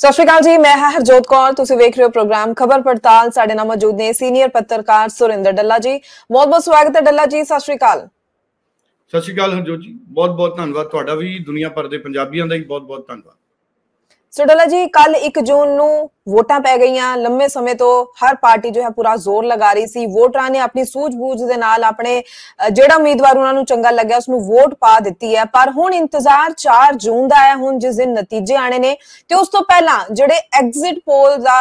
ਸਤਿ ਸ਼੍ਰੀ ਅਕਾਲ ਜੀ ਮੈਂ ਹਾਂ ਹਰਜੋਤ ਕੌਰ ਤੁਸੀਂ ਵੇਖ ਰਹੇ ਹੋ ਪ੍ਰੋਗਰਾਮ ਖਬਰ ਪੜਤਾਲ ਸਾਡੇ ਨਾਲ ਮੌਜੂਦ ਨੇ ਸੀਨੀਅਰ ਪੱਤਰਕਾਰ ਸੁਰਿੰਦਰ ਡੱਲਾ ਜੀ ਬਹੁਤ ਬਹੁਤ ਸਵਾਗਤ ਹੈ ਡੱਲਾ ਜੀ ਸਤਿ ਸ਼੍ਰੀ ਅਕਾਲ ਸਤਿ ਸ਼੍ਰੀ ਅਕਾਲ ਹਰਜੋਤ ਜੀ ਬਹੁਤ ਬਹੁਤ ਧੰਨਵਾਦ ਤੁਹਾਡਾ ਵੀ ਦੁਨੀਆ ਭਰ ਦੇ ਪੰਜਾਬੀਆਂ ਦਾ ਵੀ ਬਹੁਤ ਬਹੁਤ ਧੰਨਵਾਦ ਸੋਡਲਾ ਜੀ ਕੱਲ 1 ਜੂਨ ਨੂੰ ਵੋਟਾਂ ਪੈ ਗਈਆਂ ਲੰਮੇ ਸਮੇਂ ਤੋਂ ਹਰ ਪਾਰਟੀ ਜੋ ਹੈ ਪੂਰਾ ਜ਼ੋਰ ਲਗਾ ਰਹੀ ਸੀ ਵੋਟਰਾਂ ਨੇ ਆਪਣੀ ਸੂਝ-ਬੂਝ ਦੇ ਨਾਲ ਆਪਣੇ ਜਿਹੜਾ ਉਮੀਦਵਾਰ ਉਹਨਾਂ ਨੂੰ ਚੰਗਾ ਲੱਗਿਆ ਉਸ ਨੂੰ ਵੋਟ ਪਾ ਦਿੱਤੀ ਹੈ ਪਰ ਹੁਣ ਇੰਤਜ਼ਾਰ 4 ਜੂਨ ਦਾ ਹੈ ਹੁਣ ਜਿਸ ਦਿਨ ਨਤੀਜੇ ਆਣੇ ਨੇ ਤੇ ਉਸ ਤੋਂ ਪਹਿਲਾਂ ਜਿਹੜੇ ਐਗਜ਼ਿਟ ਪੋਲ ਦਾ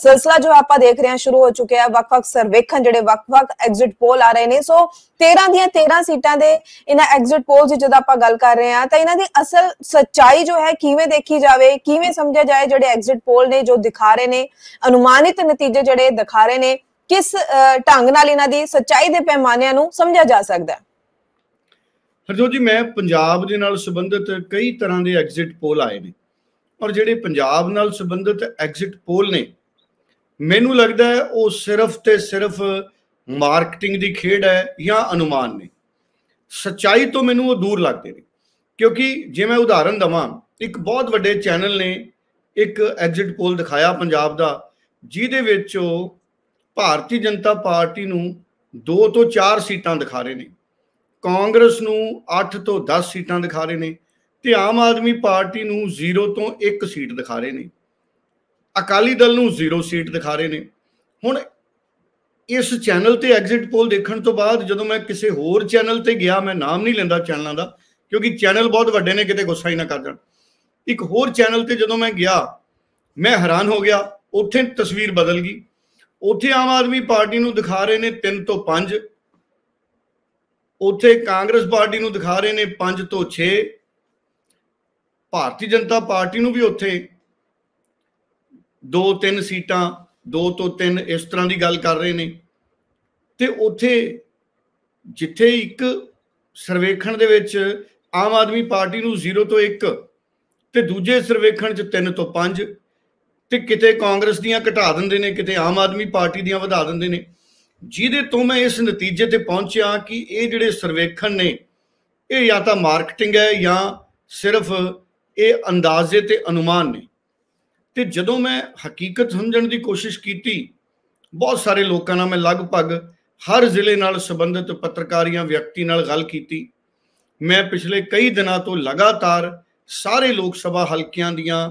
ਸਿਲਸਿਲਾ ਜੋ ਆਪਾਂ ਦੇਖ ਰਹੇ ਹਾਂ ਸ਼ੁਰੂ ਹੋ ਚੁੱਕਿਆ ਹੈ ਵੱਖ-ਵੱਖ ਸਰਵੇਖਣ ਜਿਹੜੇ ਵੱਖ-ਵੱਖ ਐਗਜ਼ਿਟ ਪੋਲ ਆ ਰਹੇ ਨੇ ਸੋ 13 ਦੀਆਂ 13 ਸੀਟਾਂ ਦੇ ਇਹਨਾਂ ਐਗਜ਼ਿਟ ਪੋਲ ਦੀ ਆਪਾਂ ਗੱਲ ਕਰ ਰਹੇ ਹਾਂ ਤਾਂ ਇਹਨਾਂ ਦੀ ਅਸਲ ਸੱਚਾਈ ਜੋ ਹੈ ਕਿਵੇਂ ਦੇਖੀ ਜਾਵੇ ਕਿਵੇਂ ਸਮਝਿਆ ਜਾਏ ਜਿਹੜੇ ਐਗਜ਼ਿਟ ਪੋਲ ਨੇ ਜੋ ਦਿਖਾ ਰਹੇ ਨੇ ਅਨੁਮਾਨਿਤ ਨਤੀਜੇ ਜਿਹੜੇ ਦਿਖਾ ਰਹੇ ਨੇ ਕਿਸ ਢੰਗ ਨਾਲ ਇਹਨਾਂ ਦੀ ਸੱਚਾਈ ਦੇ ਪੈਮਾਨਿਆਂ ਨੂੰ ਸਮਝਿਆ ਜਾ ਸਕਦਾ ਹਰਜੋ ਜੀ ਮੈਂ ਪੰਜਾਬ ਦੇ ਨਾਲ ਸੰਬੰਧਿਤ ਕਈ ਤਰ੍ਹਾਂ ਦੇ ਐਗਜ਼ਿਟ ਪੋਲ ਆਏ ਨੇ ਔਰ ਜਿਹੜੇ ਪੰਜਾਬ ਨਾਲ ਸੰਬੰਧਿਤ ਐਗਜ਼ਿਟ ਪੋਲ ਨੇ ਮੈਨੂੰ ਲੱਗਦਾ ਹੈ ਉਹ ਸਿਰਫ ਤੇ ਸਿਰਫ ਮਾਰਕੀਟਿੰਗ ਦੀ ਖੇਡ ਹੈ ਜਾਂ ਅਨੁਮਾਨ ਨੇ ਸਚਾਈ ਤੋਂ ਮੈਨੂੰ ਉਹ ਦੂਰ ਲੱਗਦੇ ਨੇ ਕਿਉਂਕਿ ਜੇ ਮੈਂ ਉਦਾਹਰਨ ਦਵਾਂ ਇੱਕ ਬਹੁਤ ਵੱਡੇ ਚੈਨਲ ਨੇ ਇੱਕ ਐਗਜ਼ਿਟ ਪੋਲ ਦਿਖਾਇਆ ਪੰਜਾਬ ਦਾ ਜਿਹਦੇ ਵਿੱਚ ਉਹ ਭਾਰਤੀ ਜਨਤਾ ਪਾਰਟੀ ਨੂੰ 2 ਤੋਂ 4 ਸੀਟਾਂ ਦਿਖਾ ਰਹੇ ਨੇ ਕਾਂਗਰਸ ਨੂੰ 8 ਤੋਂ 10 ਸੀਟਾਂ ਦਿਖਾ ਰਹੇ ਨੇ ਤੇ ਆਮ ਆਦਮੀ ਪਾਰਟੀ ਨੂੰ 0 ਤੋਂ 1 ਸੀਟ ਦਿਖਾ ਰਹੇ ਨੇ ਅਕਾਲੀ ਦਲ ਨੂੰ ਜ਼ੀਰੋ ਸੀਟ ਦਿਖਾ ਰਹੇ ਨੇ ਹੁਣ ਇਸ ਚੈਨਲ ਤੇ ਐਗਜ਼ਿਟ ਪੋਲ ਦੇਖਣ ਤੋਂ ਬਾਅਦ ਜਦੋਂ ਮੈਂ ਕਿਸੇ ਹੋਰ ਚੈਨਲ ਤੇ ਗਿਆ ਮੈਂ ਨਾਮ ਨਹੀਂ ਲੈਂਦਾ ਚੈਨਲਾਂ ਦਾ ਕਿਉਂਕਿ ਚੈਨਲ ਬਹੁਤ ਵੱਡੇ ਨੇ ਕਿਤੇ ਗੁੱਸਾ ਹੀ ਨਾ ਕਰ ਜਾਣ ਇੱਕ ਹੋਰ ਚੈਨਲ ਤੇ ਜਦੋਂ ਮੈਂ ਗਿਆ ਮੈਂ ਹੈਰਾਨ ਹੋ ਗਿਆ ਉੱਥੇ ਤਸਵੀਰ ਬਦਲ ਗਈ ਉੱਥੇ ਆਮ ਆਦਮੀ ਪਾਰਟੀ ਨੂੰ ਦਿਖਾ ਰਹੇ ਨੇ 3 ਤੋਂ 5 ਉੱਥੇ ਕਾਂਗਰਸ ਪਾਰਟੀ ਨੂੰ ਦਿਖਾ ਰਹੇ ਨੇ 5 ਤੋਂ 6 ਭਾਰਤੀ ਜਨਤਾ ਪਾਰਟੀ ਨੂੰ ਵੀ ਉੱਥੇ ਦੋ ਤਿੰਨ ਸੀਟਾਂ ਦੋ ਤੋਂ ਤਿੰਨ ਇਸ ਤਰ੍ਹਾਂ ਦੀ ਗੱਲ ਕਰ ਰਹੇ ਨੇ ਤੇ ਉੱਥੇ ਜਿੱਥੇ ਇੱਕ ਸਰਵੇਖਣ ਦੇ ਵਿੱਚ ਆਮ ਆਦਮੀ ਪਾਰਟੀ ਨੂੰ 0 ਤੋਂ 1 ਤੇ ਦੂਜੇ ਸਰਵੇਖਣ 'ਚ 3 ਤੋਂ 5 ਤੇ ਕਿਤੇ ਕਾਂਗਰਸ ਦੀਆਂ ਘਟਾ ਦਿੰਦੇ ਨੇ ਕਿਤੇ ਆਮ ਆਦਮੀ ਪਾਰਟੀ ਦੀਆਂ ਵਧਾ ਦਿੰਦੇ ਨੇ ਜਿਹਦੇ ਤੋਂ ਮੈਂ ਇਸ ਨਤੀਜੇ ਤੇ ਪਹੁੰਚਿਆ ਕਿ ਇਹ ਜਿਹੜੇ ਸਰਵੇਖਣ ਨੇ ਇਹ ਜਾਂ ਤਾਂ ਮਾਰਕੀਟਿੰਗ ਹੈ ਜਾਂ ਸਿਰਫ ਇਹ ਅੰਦਾਜ਼ੇ ਤੇ ਅਨੁਮਾਨ ਨੇ ਤੇ ਜਦੋਂ ਮੈਂ ਹਕੀਕਤ ਸਮਝਣ ਦੀ ਕੋਸ਼ਿਸ਼ ਕੀਤੀ ਬਹੁਤ ਸਾਰੇ ਲੋਕਾਂ ਨਾਲ ਮੈਂ ਲਗਭਗ ਹਰ ਜ਼ਿਲ੍ਹੇ ਨਾਲ ਸੰਬੰਧਿਤ ਪੱਤਰਕਾਰੀਆਂ ਵਿਅਕਤੀ ਨਾਲ ਗੱਲ ਕੀਤੀ ਮੈਂ ਪਿਛਲੇ ਕਈ ਦਿਨਾਂ ਤੋਂ ਲਗਾਤਾਰ ਸਾਰੇ ਲੋਕ ਸਭਾ ਹਲਕਿਆਂ ਦੀਆਂ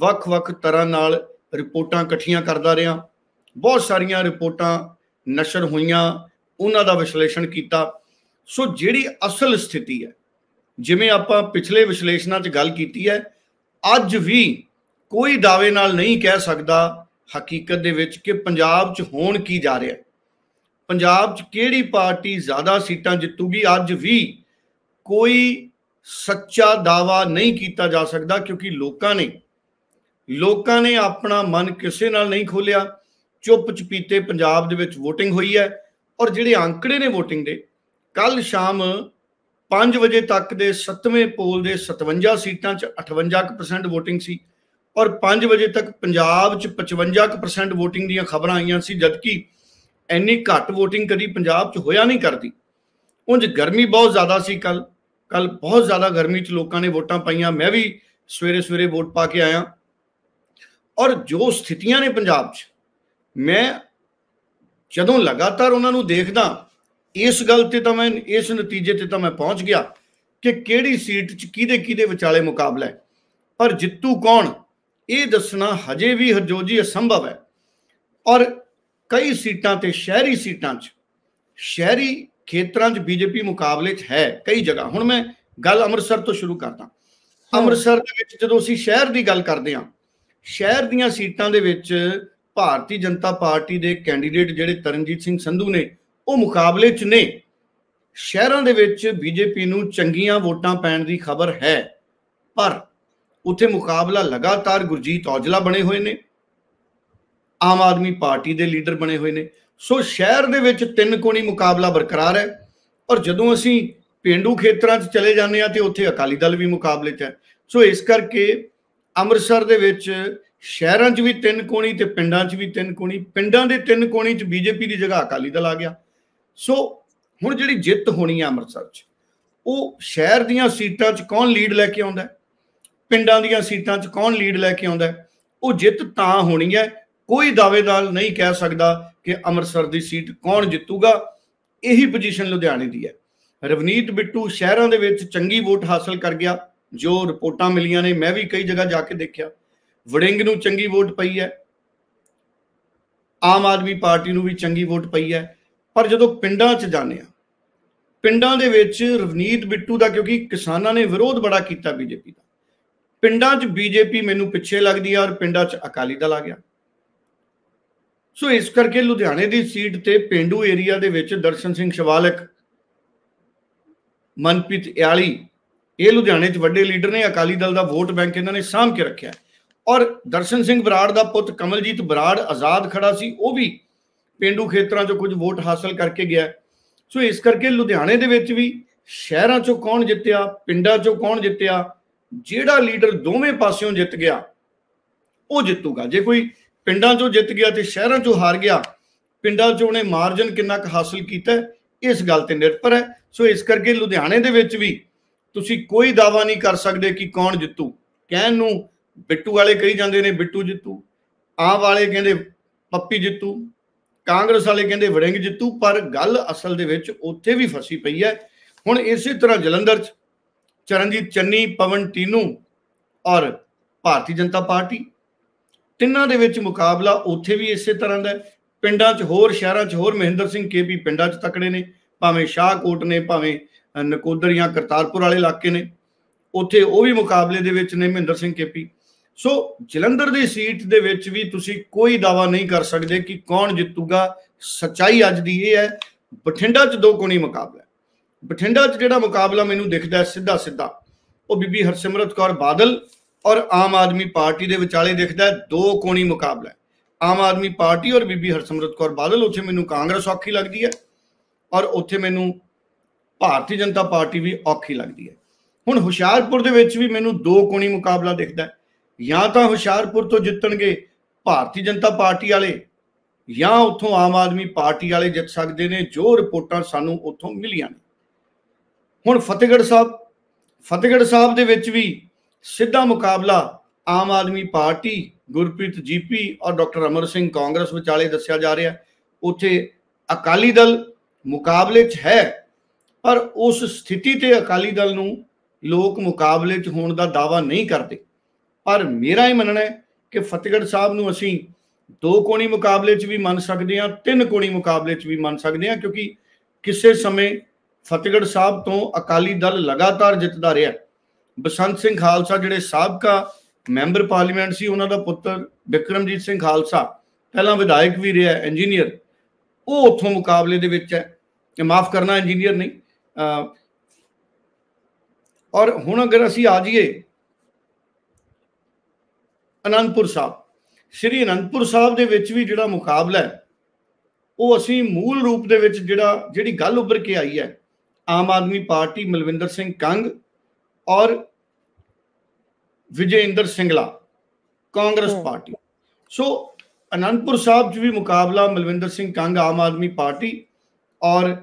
ਵੱਖ-ਵੱਖ ਤਰ੍ਹਾਂ ਨਾਲ ਰਿਪੋਰਟਾਂ ਇਕੱਠੀਆਂ ਕਰਦਾ ਰਿਹਾ ਬਹੁਤ ਸਾਰੀਆਂ ਰਿਪੋਰਟਾਂ ਨਸ਼ਰ ਹੋਈਆਂ ਉਹਨਾਂ ਦਾ ਵਿਸ਼ਲੇਸ਼ਣ ਕੀਤਾ ਸੋ ਜਿਹੜੀ ਅਸਲ ਸਥਿਤੀ ਹੈ ਜਿਵੇਂ ਆਪਾਂ ਪਿਛਲੇ ਵਿਸ਼ਲੇਸ਼ਣਾਂ 'ਚ ਗੱਲ ਕੀਤੀ ਹੈ ਅੱਜ ਵੀ ਕੋਈ ਦਾਅਵੇ ਨਾਲ ਨਹੀਂ ਕਹਿ ਸਕਦਾ ਹਕੀਕਤ ਦੇ ਵਿੱਚ ਕਿ ਪੰਜਾਬ 'ਚ ਹੋਣ ਕੀ ਜਾ ਰਿਹਾ ਪੰਜਾਬ 'ਚ ਕਿਹੜੀ ਪਾਰਟੀ ਜ਼ਿਆਦਾ ਸੀਟਾਂ ਜਿੱਤੂਗੀ ਅੱਜ ਵੀ ਕੋਈ ਸੱਚਾ ਦਾਵਾ ਨਹੀਂ ਕੀਤਾ ਜਾ ਸਕਦਾ ਕਿਉਂਕਿ ਲੋਕਾਂ ਨੇ ਲੋਕਾਂ ਨੇ ਆਪਣਾ ਮਨ ਕਿਸੇ ਨਾਲ ਨਹੀਂ ਖੋਲਿਆ ਚੁੱਪ ਚਪੀਤੇ ਪੰਜਾਬ ਦੇ ਵਿੱਚ VOTING ਹੋਈ ਹੈ ਔਰ ਜਿਹੜੇ ਅੰਕੜੇ ਨੇ VOTING ਦੇ ਕੱਲ ਸ਼ਾਮ 5 ਵਜੇ ਤੱਕ ਦੇ 7ਵੇਂ ਪੋਲ ਦੇ 57 ਸੀਟਾਂ 'ਚ 58% VOTING ਸੀ ਔਰ 5 ਵਜੇ ਤੱਕ ਪੰਜਾਬ 'ਚ 55% VOTING ਦੀਆਂ ਖਬਰਾਂ ਆਈਆਂ ਸੀ ਜਦਕਿ ਇੰਨੀ ਘੱਟ VOTING ਕਦੀ ਪੰਜਾਬ 'ਚ ਹੋਇਆ ਨਹੀਂ ਕਰਦੀ ਉਂਝ ਗਰਮੀ ਬਹੁਤ ਜ਼ਿਆਦਾ ਸੀ ਕੱਲ ਕੱਲ ਬਹੁਤ ਜ਼ਿਆਦਾ ਗਰਮੀ 'ਚ ਲੋਕਾਂ ਨੇ ਵੋਟਾਂ ਪਾਈਆਂ ਮੈਂ ਵੀ ਸਵੇਰੇ ਸਵੇਰੇ ਵੋਟ ਪਾ ਕੇ ਆਇਆ ਔਰ ਜੋ ਸਥਿਤੀਆਂ ਨੇ ਪੰਜਾਬ 'ਚ ਮੈਂ ਜਦੋਂ ਲਗਾਤਾਰ ਉਹਨਾਂ ਨੂੰ ਦੇਖਦਾ ਇਸ ਗੱਲ ਤੇ ਤਾਂ ਮੈਂ ਇਸ ਨਤੀਜੇ ਤੇ ਤਾਂ ਮੈਂ ਪਹੁੰਚ ਗਿਆ ਕਿ ਕਿਹੜੀ ਸੀਟ 'ਚ ਕਿਹਦੇ ਕਿਹਦੇ ਵਿਚਾਲੇ ਮੁਕਾਬਲਾ ਹੈ ਪਰ ਜਿੱਤੂ ਕੌਣ ਇਹ ਦੱਸਣਾ ਹਜੇ ਵੀ ਹਰਜੋਜੀ ਅਸੰਭਵ ਹੈ ਔਰ ਕਈ ਸੀਟਾਂ ਤੇ ਸ਼ਹਿਰੀ ਸੀਟਾਂ 'ਚ ਸ਼ਹਿਰੀ ਖੇਤਰਾਂ 'ਚ ਬੀਜੇਪੀ ਮੁਕਾਬਲੇ 'ਚ ਹੈ ਕਈ ਜਗ੍ਹਾ ਹੁਣ ਮੈਂ ਗੱਲ ਅੰਮ੍ਰਿਤਸਰ ਤੋਂ ਸ਼ੁਰੂ ਕਰਦਾ ਅੰਮ੍ਰਿਤਸਰ ਦੇ ਵਿੱਚ ਜਦੋਂ ਅਸੀਂ ਸ਼ਹਿਰ ਦੀ ਗੱਲ ਕਰਦੇ ਹਾਂ ਸ਼ਹਿਰ ਦੀਆਂ ਸੀਟਾਂ ਦੇ ਵਿੱਚ ਭਾਰਤੀ ਜਨਤਾ ਪਾਰਟੀ ਦੇ ਕੈਂਡੀਡੇਟ ਜਿਹੜੇ ਤਰਨਜੀਤ ਸਿੰਘ ਸੰਧੂ ਨੇ ਉਹ ਮੁਕਾਬਲੇ 'ਚ ਨੇ ਸ਼ਹਿਰਾਂ ਦੇ ਵਿੱਚ ਬੀਜੇਪੀ ਨੂੰ ਚੰਗੀਆਂ ਵੋਟਾਂ ਪੈਣ ਦੀ ਖਬਰ ਹੈ ਪਰ ਉੱਥੇ ਮੁਕਾਬਲਾ ਲਗਾਤਾਰ ਗੁਰਜੀਤ ਔਜਲਾ ਬਣੇ ਹੋਏ ਨੇ ਆਮ ਆਦਮੀ ਪਾਰਟੀ ਦੇ ਲੀਡਰ ਬਣੇ ਹੋਏ ਨੇ ਸੋ ਸ਼ਹਿਰ ਦੇ ਵਿੱਚ ਤਿੰਨ ਕੋਣੀ ਮੁਕਾਬਲਾ ਬਰਕਰਾਰ ਹੈ ਔਰ ਜਦੋਂ ਅਸੀਂ ਪਿੰਡੂ ਖੇਤਰਾਂ 'ਚ ਚਲੇ ਜਾਂਦੇ ਆ ਤੇ ਉੱਥੇ ਅਕਾਲੀ ਦਲ ਵੀ ਮੁਕਾਬਲੇ 'ਚ ਹੈ ਸੋ ਇਸ ਕਰਕੇ ਅੰਮ੍ਰਿਤਸਰ ਦੇ ਵਿੱਚ ਸ਼ਹਿਰਾਂ 'ਚ ਵੀ ਤਿੰਨ ਕੋਣੀ ਤੇ ਪਿੰਡਾਂ 'ਚ ਵੀ ਤਿੰਨ ਕੋਣੀ ਪਿੰਡਾਂ ਦੇ ਤਿੰਨ ਕੋਣੀ 'ਚ ਬੀਜੇਪੀ ਦੀ ਜਗ੍ਹਾ ਅਕਾਲੀ ਦਲ ਆ ਗਿਆ ਸੋ ਹੁਣ ਜਿਹੜੀ ਜਿੱਤ ਹੋਣੀ ਹੈ ਅੰਮ੍ਰਿਤਸਰ 'ਚ ਉਹ ਸ਼ਹਿਰ ਦੀਆਂ ਸੀਟਾਂ 'ਚ ਕੌਣ ਲੀਡ ਲੈ ਕੇ ਆਉਂਦਾ ਹੈ ਪਿੰਡਾਂ ਦੀਆਂ ਸੀਟਾਂ 'ਚ ਕੌਣ ਲੀਡ ਲੈ ਕੇ ਆਉਂਦਾ ਉਹ ਜਿੱਤ ਤਾਂ ਹੋਣੀ ਹੈ ਕੋਈ ਦਾਵੇਦਾਰ ਨਹੀਂ ਕਹਿ ਸਕਦਾ ਕਿ ਅੰਮ੍ਰਿਤਸਰ ਦੀ ਸੀਟ ਕੌਣ ਜਿੱਤੂਗਾ ਇਹੀ ਪੋਜੀਸ਼ਨ ਲੁਧਿਆਣੇ ਦੀ ਹੈ ਰਵਨੀਤ ਬਿੱਟੂ ਸ਼ਹਿਰਾਂ ਦੇ ਵਿੱਚ ਚੰਗੀ ਵੋਟ ਹਾਸਲ ਕਰ ਗਿਆ ਜੋ ਰਿਪੋਰਟਾਂ ਮਿਲੀਆਂ ਨੇ ਮੈਂ ਵੀ ਕਈ ਜਗ੍ਹਾ ਜਾ ਕੇ ਦੇਖਿਆ ਵੜਿੰਗ ਨੂੰ ਚੰਗੀ ਵੋਟ ਪਈ ਹੈ ਆਮ ਆਦਮੀ ਪਾਰਟੀ ਨੂੰ ਵੀ ਚੰਗੀ ਵੋਟ ਪਈ ਹੈ ਪਰ ਜਦੋਂ ਪਿੰਡਾਂ 'ਚ ਜਾਂਦੇ ਆ ਪਿੰਡਾਂ ਦੇ ਵਿੱਚ ਰਵਨੀਤ ਬਿੱਟੂ ਦਾ ਕਿਉਂਕਿ ਕਿਸਾਨਾਂ ਨੇ ਵਿਰੋਧ ਬੜਾ ਕੀਤਾ ਬੀਜੇਪੀ ਦਾ ਪਿੰਡਾਂ 'ਚ ਬੀਜੇਪੀ ਮੈਨੂੰ ਪਿੱਛੇ ਲੱਗਦੀ ਆ ਔਰ ਪਿੰਡਾਂ 'ਚ ਅਕਾਲੀ ਦਲ ਆ ਗਿਆ ਸੋ ਇਸ ਕਰਕੇ ਲੁਧਿਆਣੇ ਦੀ ਸੀਟ ਤੇ ਪਿੰਡੂ ਏਰੀਆ ਦੇ ਵਿੱਚ ਦਰਸ਼ਨ ਸਿੰਘ ਸ਼ਵਾਲਕ ਮਨਪ੍ਰੀਤ ਇਆਲੀ ਇਹ ਲੁਧਿਆਣੇ 'ਚ ਵੱਡੇ ਲੀਡਰ ਨੇ ਅਕਾਲੀ ਦਲ ਦਾ ਵੋਟ ਬੈਂਕ ਇਹਨਾਂ ਨੇ ਸਾਂਭ ਕੇ ਰੱਖਿਆ ਔਰ ਦਰਸ਼ਨ ਸਿੰਘ ਬਰਾੜ ਦਾ ਪੁੱਤ ਕਮਲਜੀਤ ਬਰਾੜ ਆਜ਼ਾਦ ਖੜਾ ਸੀ ਉਹ ਵੀ ਪਿੰਡੂ ਖੇਤਰਾਂ 'ਚੋਂ ਕੁਝ ਵੋਟ ਹਾਸਲ ਕਰਕੇ ਗਿਆ ਸੋ ਇਸ ਕਰਕੇ ਲੁਧਿਆਣੇ ਦੇ ਵਿੱਚ ਵੀ ਸ਼ਹਿਰਾਂ 'ਚੋਂ ਕੌਣ ਜਿੱਤਿਆ ਪਿੰਡਾਂ 'ਚੋਂ ਕੌਣ ਜਿੱਤਿਆ ਜਿਹੜਾ ਲੀਡਰ ਦੋਵੇਂ ਪਾਸਿਓਂ ਜਿੱਤ ਗਿਆ ਉਹ ਜਿੱਤੂਗਾ ਜੇ ਕੋਈ ਪਿੰਡਾਂ 'ਚੋਂ ਜਿੱਤ ਗਿਆ ਤੇ ਸ਼ਹਿਰਾਂ 'ਚੋਂ ਹਾਰ ਗਿਆ ਪਿੰਡਾਂ 'ਚੋਂ ਉਹਨੇ ਮਾਰਜਨ ਕਿੰਨਾ ਕੁ ਹਾਸਲ ਕੀਤਾ ਇਸ ਗੱਲ ਤੇ ਨਿਰਭਰ ਹੈ ਸੋ ਇਸ ਕਰਕੇ ਲੁਧਿਆਣੇ ਦੇ ਵਿੱਚ ਵੀ ਤੁਸੀਂ ਕੋਈ ਦਾਵਾ ਨਹੀਂ ਕਰ ਸਕਦੇ ਕਿ ਕੌਣ ਜਿੱਤੂ ਕਹਿਣ ਨੂੰ ਬਿੱਟੂ ਵਾਲੇ ਕਹੀ ਜਾਂਦੇ ਨੇ ਬਿੱਟੂ ਜਿੱਤੂ ਆਹ ਵਾਲੇ ਕਹਿੰਦੇ ਪੱਪੀ ਜਿੱਤੂ ਕਾਂਗਰਸ ਵਾਲੇ ਕਹਿੰਦੇ ਵੜਿੰਗ ਜਿੱਤੂ ਪਰ ਗੱਲ ਅਸਲ ਦੇ ਵਿੱਚ ਉੱਥੇ ਵੀ ਫਸੀ ਪਈ ਹੈ ਹੁਣ ਇਸੇ ਤਰ੍ਹਾਂ ਜਲੰਧਰ 'ਚ ਚਰਨਜੀਤ ਚੰਨੀ ਪਵਨ ਟੀਨੂ ਔਰ ਭਾਰਤੀ ਜਨਤਾ ਪਾਰਟੀ ਤਿੰਨਾਂ ਦੇ ਵਿੱਚ ਮੁਕਾਬਲਾ ਉੱਥੇ ਵੀ ਇਸੇ ਤਰ੍ਹਾਂ ਦਾ ਪਿੰਡਾਂ 'ਚ ਹੋਰ ਸ਼ਹਿਰਾਂ 'ਚ ਹੋਰ ਮਹਿੰਦਰ ਸਿੰਘ ਕੇਪੀ ਪਿੰਡਾਂ 'ਚ ਤਕੜੇ ਨੇ ਭਾਵੇਂ ਸ਼ਾਹਕੋਟ ਨੇ ਭਾਵੇਂ ਨਕੋਦਰ ਜਾਂ ਕਰਤਾਰਪੁਰ ਵਾਲੇ ਇਲਾਕੇ ਨੇ ਉੱਥੇ ਉਹ ਵੀ ਮੁਕਾਬਲੇ ਦੇ ਵਿੱਚ ਨੇ ਮਹਿੰਦਰ ਸਿੰਘ ਕੇਪੀ ਸੋ ਜਲੰਧਰ ਦੀ ਸੀਟ ਦੇ ਵਿੱਚ ਵੀ ਤੁਸੀਂ ਕੋਈ ਦਾਵਾ ਨਹੀਂ ਕਰ ਸਕਦੇ ਕਿ ਕੌਣ ਜਿੱਤੂਗਾ ਸਚਾਈ ਅੱਜ ਦੀ ਇਹ ਹੈ ਬਠਿੰਡਾ 'ਚ ਦੋ ਕੋਣੀ ਮੁਕਾਬਲਾ ਬਠਿੰਡਾ 'ਚ ਜਿਹੜਾ ਮੁਕਾਬਲਾ ਮੈਨੂੰ ਦਿਖਦਾ ਸਿੱਧਾ ਸਿੱਧਾ ਉਹ ਬੀਬੀ ਹਰਸਿਮਰਤ ਕੌਰ ਬਾਦਲ ਔਰ ਆਮ ਆਦਮੀ ਪਾਰਟੀ ਦੇ ਵਿਚਾਲੇ ਦਿਖਦਾ ਦੋ ਕੋਣੀ ਮੁਕਾਬਲਾ ਆਮ ਆਦਮੀ ਪਾਰਟੀ ਔਰ ਬੀਬੀ ਹਰਸਿਮਰਤ ਕੌਰ ਬਾਦਲ ਉੱਥੇ ਮੈਨੂੰ ਕਾਂਗਰਸ ਔਖੀ ਲੱਗਦੀ ਹੈ ਔਰ ਉੱਥੇ ਮੈਨੂੰ ਭਾਰਤੀ ਜਨਤਾ ਪਾਰਟੀ ਵੀ ਔਖੀ ਲੱਗਦੀ ਹੈ ਹੁਣ ਹੁਸ਼ਿਆਰਪੁਰ ਦੇ ਵਿੱਚ ਵੀ ਮੈਨੂੰ ਦੋ ਕੋਣੀ ਮੁਕਾਬਲਾ ਦਿਖਦਾ ਜਾਂ ਤਾਂ ਹੁਸ਼ਿਆਰਪੁਰ ਤੋਂ ਜਿੱਤਣਗੇ ਭਾਰਤੀ ਜਨਤਾ ਪਾਰਟੀ ਵਾਲੇ ਜਾਂ ਉੱਥੋਂ ਆਮ ਆਦਮੀ ਪਾਰਟੀ ਵਾਲੇ ਜਿੱਤ ਸਕਦੇ ਨੇ ਜੋ ਰਿਪੋਰਟਾਂ ਸਾਨੂੰ ਉੱਥੋਂ ਮਿਲੀਆਂ ਨੇ ਹੁਣ ਫਤਿਹਗੜ੍ਹ ਸਾਹਿਬ ਫਤਿਹਗੜ੍ਹ ਸਾਹਿਬ ਦੇ ਵਿੱਚ ਵੀ ਸਿੱਧਾ ਮੁਕਾਬਲਾ ਆਮ ਆਦਮੀ ਪਾਰਟੀ ਗੁਰਪ੍ਰੀਤ ਜੀਪੀ ਔਰ ਡਾਕਟਰ ਅਮਰ ਸਿੰਘ ਕਾਂਗਰਸ ਵਿਚਾਲੇ ਦੱਸਿਆ ਜਾ ਰਿਹਾ ਉੱਥੇ ਅਕਾਲੀ ਦਲ ਮੁਕਾਬਲੇ 'ਚ ਹੈ ਪਰ ਉਸ ਸਥਿਤੀ ਤੇ ਅਕਾਲੀ ਦਲ ਨੂੰ ਲੋਕ ਮੁਕਾਬਲੇ 'ਚ ਹੋਣ ਦਾ ਦਾਵਾ ਨਹੀਂ ਕਰਦੇ ਪਰ ਮੇਰਾ ਹੀ ਮੰਨਣਾ ਹੈ ਕਿ ਫਤਿਹਗੜ੍ਹ ਸਾਹਿਬ ਨੂੰ ਅਸੀਂ ਦੋ ਕੋਣੀ ਮੁਕਾਬਲੇ 'ਚ ਵੀ ਮੰਨ ਸਕਦੇ ਹਾਂ ਤਿੰਨ ਕੋਣੀ ਮੁਕਾਬਲੇ 'ਚ ਵੀ ਮੰਨ ਸਕਦੇ ਹਾਂ ਕਿਉਂਕਿ ਕਿਸੇ ਸਮੇਂ ਫਤਿਹਗੜ੍ਹ ਸਾਹਿਬ ਤੋਂ ਅਕਾਲੀ ਦਲ ਲਗਾਤਾਰ ਜਿੱਤਦਾ ਰਿਹਾ ਬਸੰਤ ਸਿੰਘ ਖਾਲਸਾ ਜਿਹੜੇ ਸਾਬਕਾ ਮੈਂਬਰ ਪਾਰਲੀਮੈਂਟ ਸੀ ਉਹਨਾਂ ਦਾ ਪੁੱਤਰ ਵਿਕਰਮਜੀਤ ਸਿੰਘ ਖਾਲਸਾ ਪਹਿਲਾਂ ਵਿਧਾਇਕ ਵੀ ਰਿਹਾ ਇੰਜੀਨੀਅਰ ਉਹ ਉੱਥੋਂ ਮੁਕਾਬਲੇ ਦੇ ਵਿੱਚ ਹੈ ਕਿ ਮਾਫ ਕਰਨਾ ਇੰਜੀਨੀਅਰ ਨਹੀਂ ਔਰ ਹੁਣ ਅਗਰ ਅਸੀਂ ਆ ਜਾਈਏ ਅਨੰਦਪੁਰ ਸਾਹਿਬ ਸ੍ਰੀ ਅਨੰਦਪੁਰ ਸਾਹਿਬ ਦੇ ਵਿੱਚ ਵੀ ਜਿਹੜਾ ਮੁਕਾਬਲਾ ਹੈ ਉਹ ਅਸੀਂ ਮੂਲ ਰੂਪ ਦੇ ਵਿੱਚ ਜਿਹੜਾ ਜਿਹੜੀ ਗੱਲ ਉੱਭਰ ਕੇ ਆਈ ਹੈ ਆਮ ਆਦਮੀ ਪਾਰਟੀ ਮਲਵਿੰਦਰ ਸਿੰਘ ਕੰਗ ਔਰ ਵਿਜੇਂਦਰ ਸਿੰਘਲਾ ਕਾਂਗਰਸ ਪਾਰਟੀ ਸੋ ਅਨੰਦਪੁਰ ਸਾਹਿਬ 'ਚ ਵੀ ਮੁਕਾਬਲਾ ਮਲਵਿੰਦਰ ਸਿੰਘ ਕੰਗ ਆਮ ਆਦਮੀ ਪਾਰਟੀ ਔਰ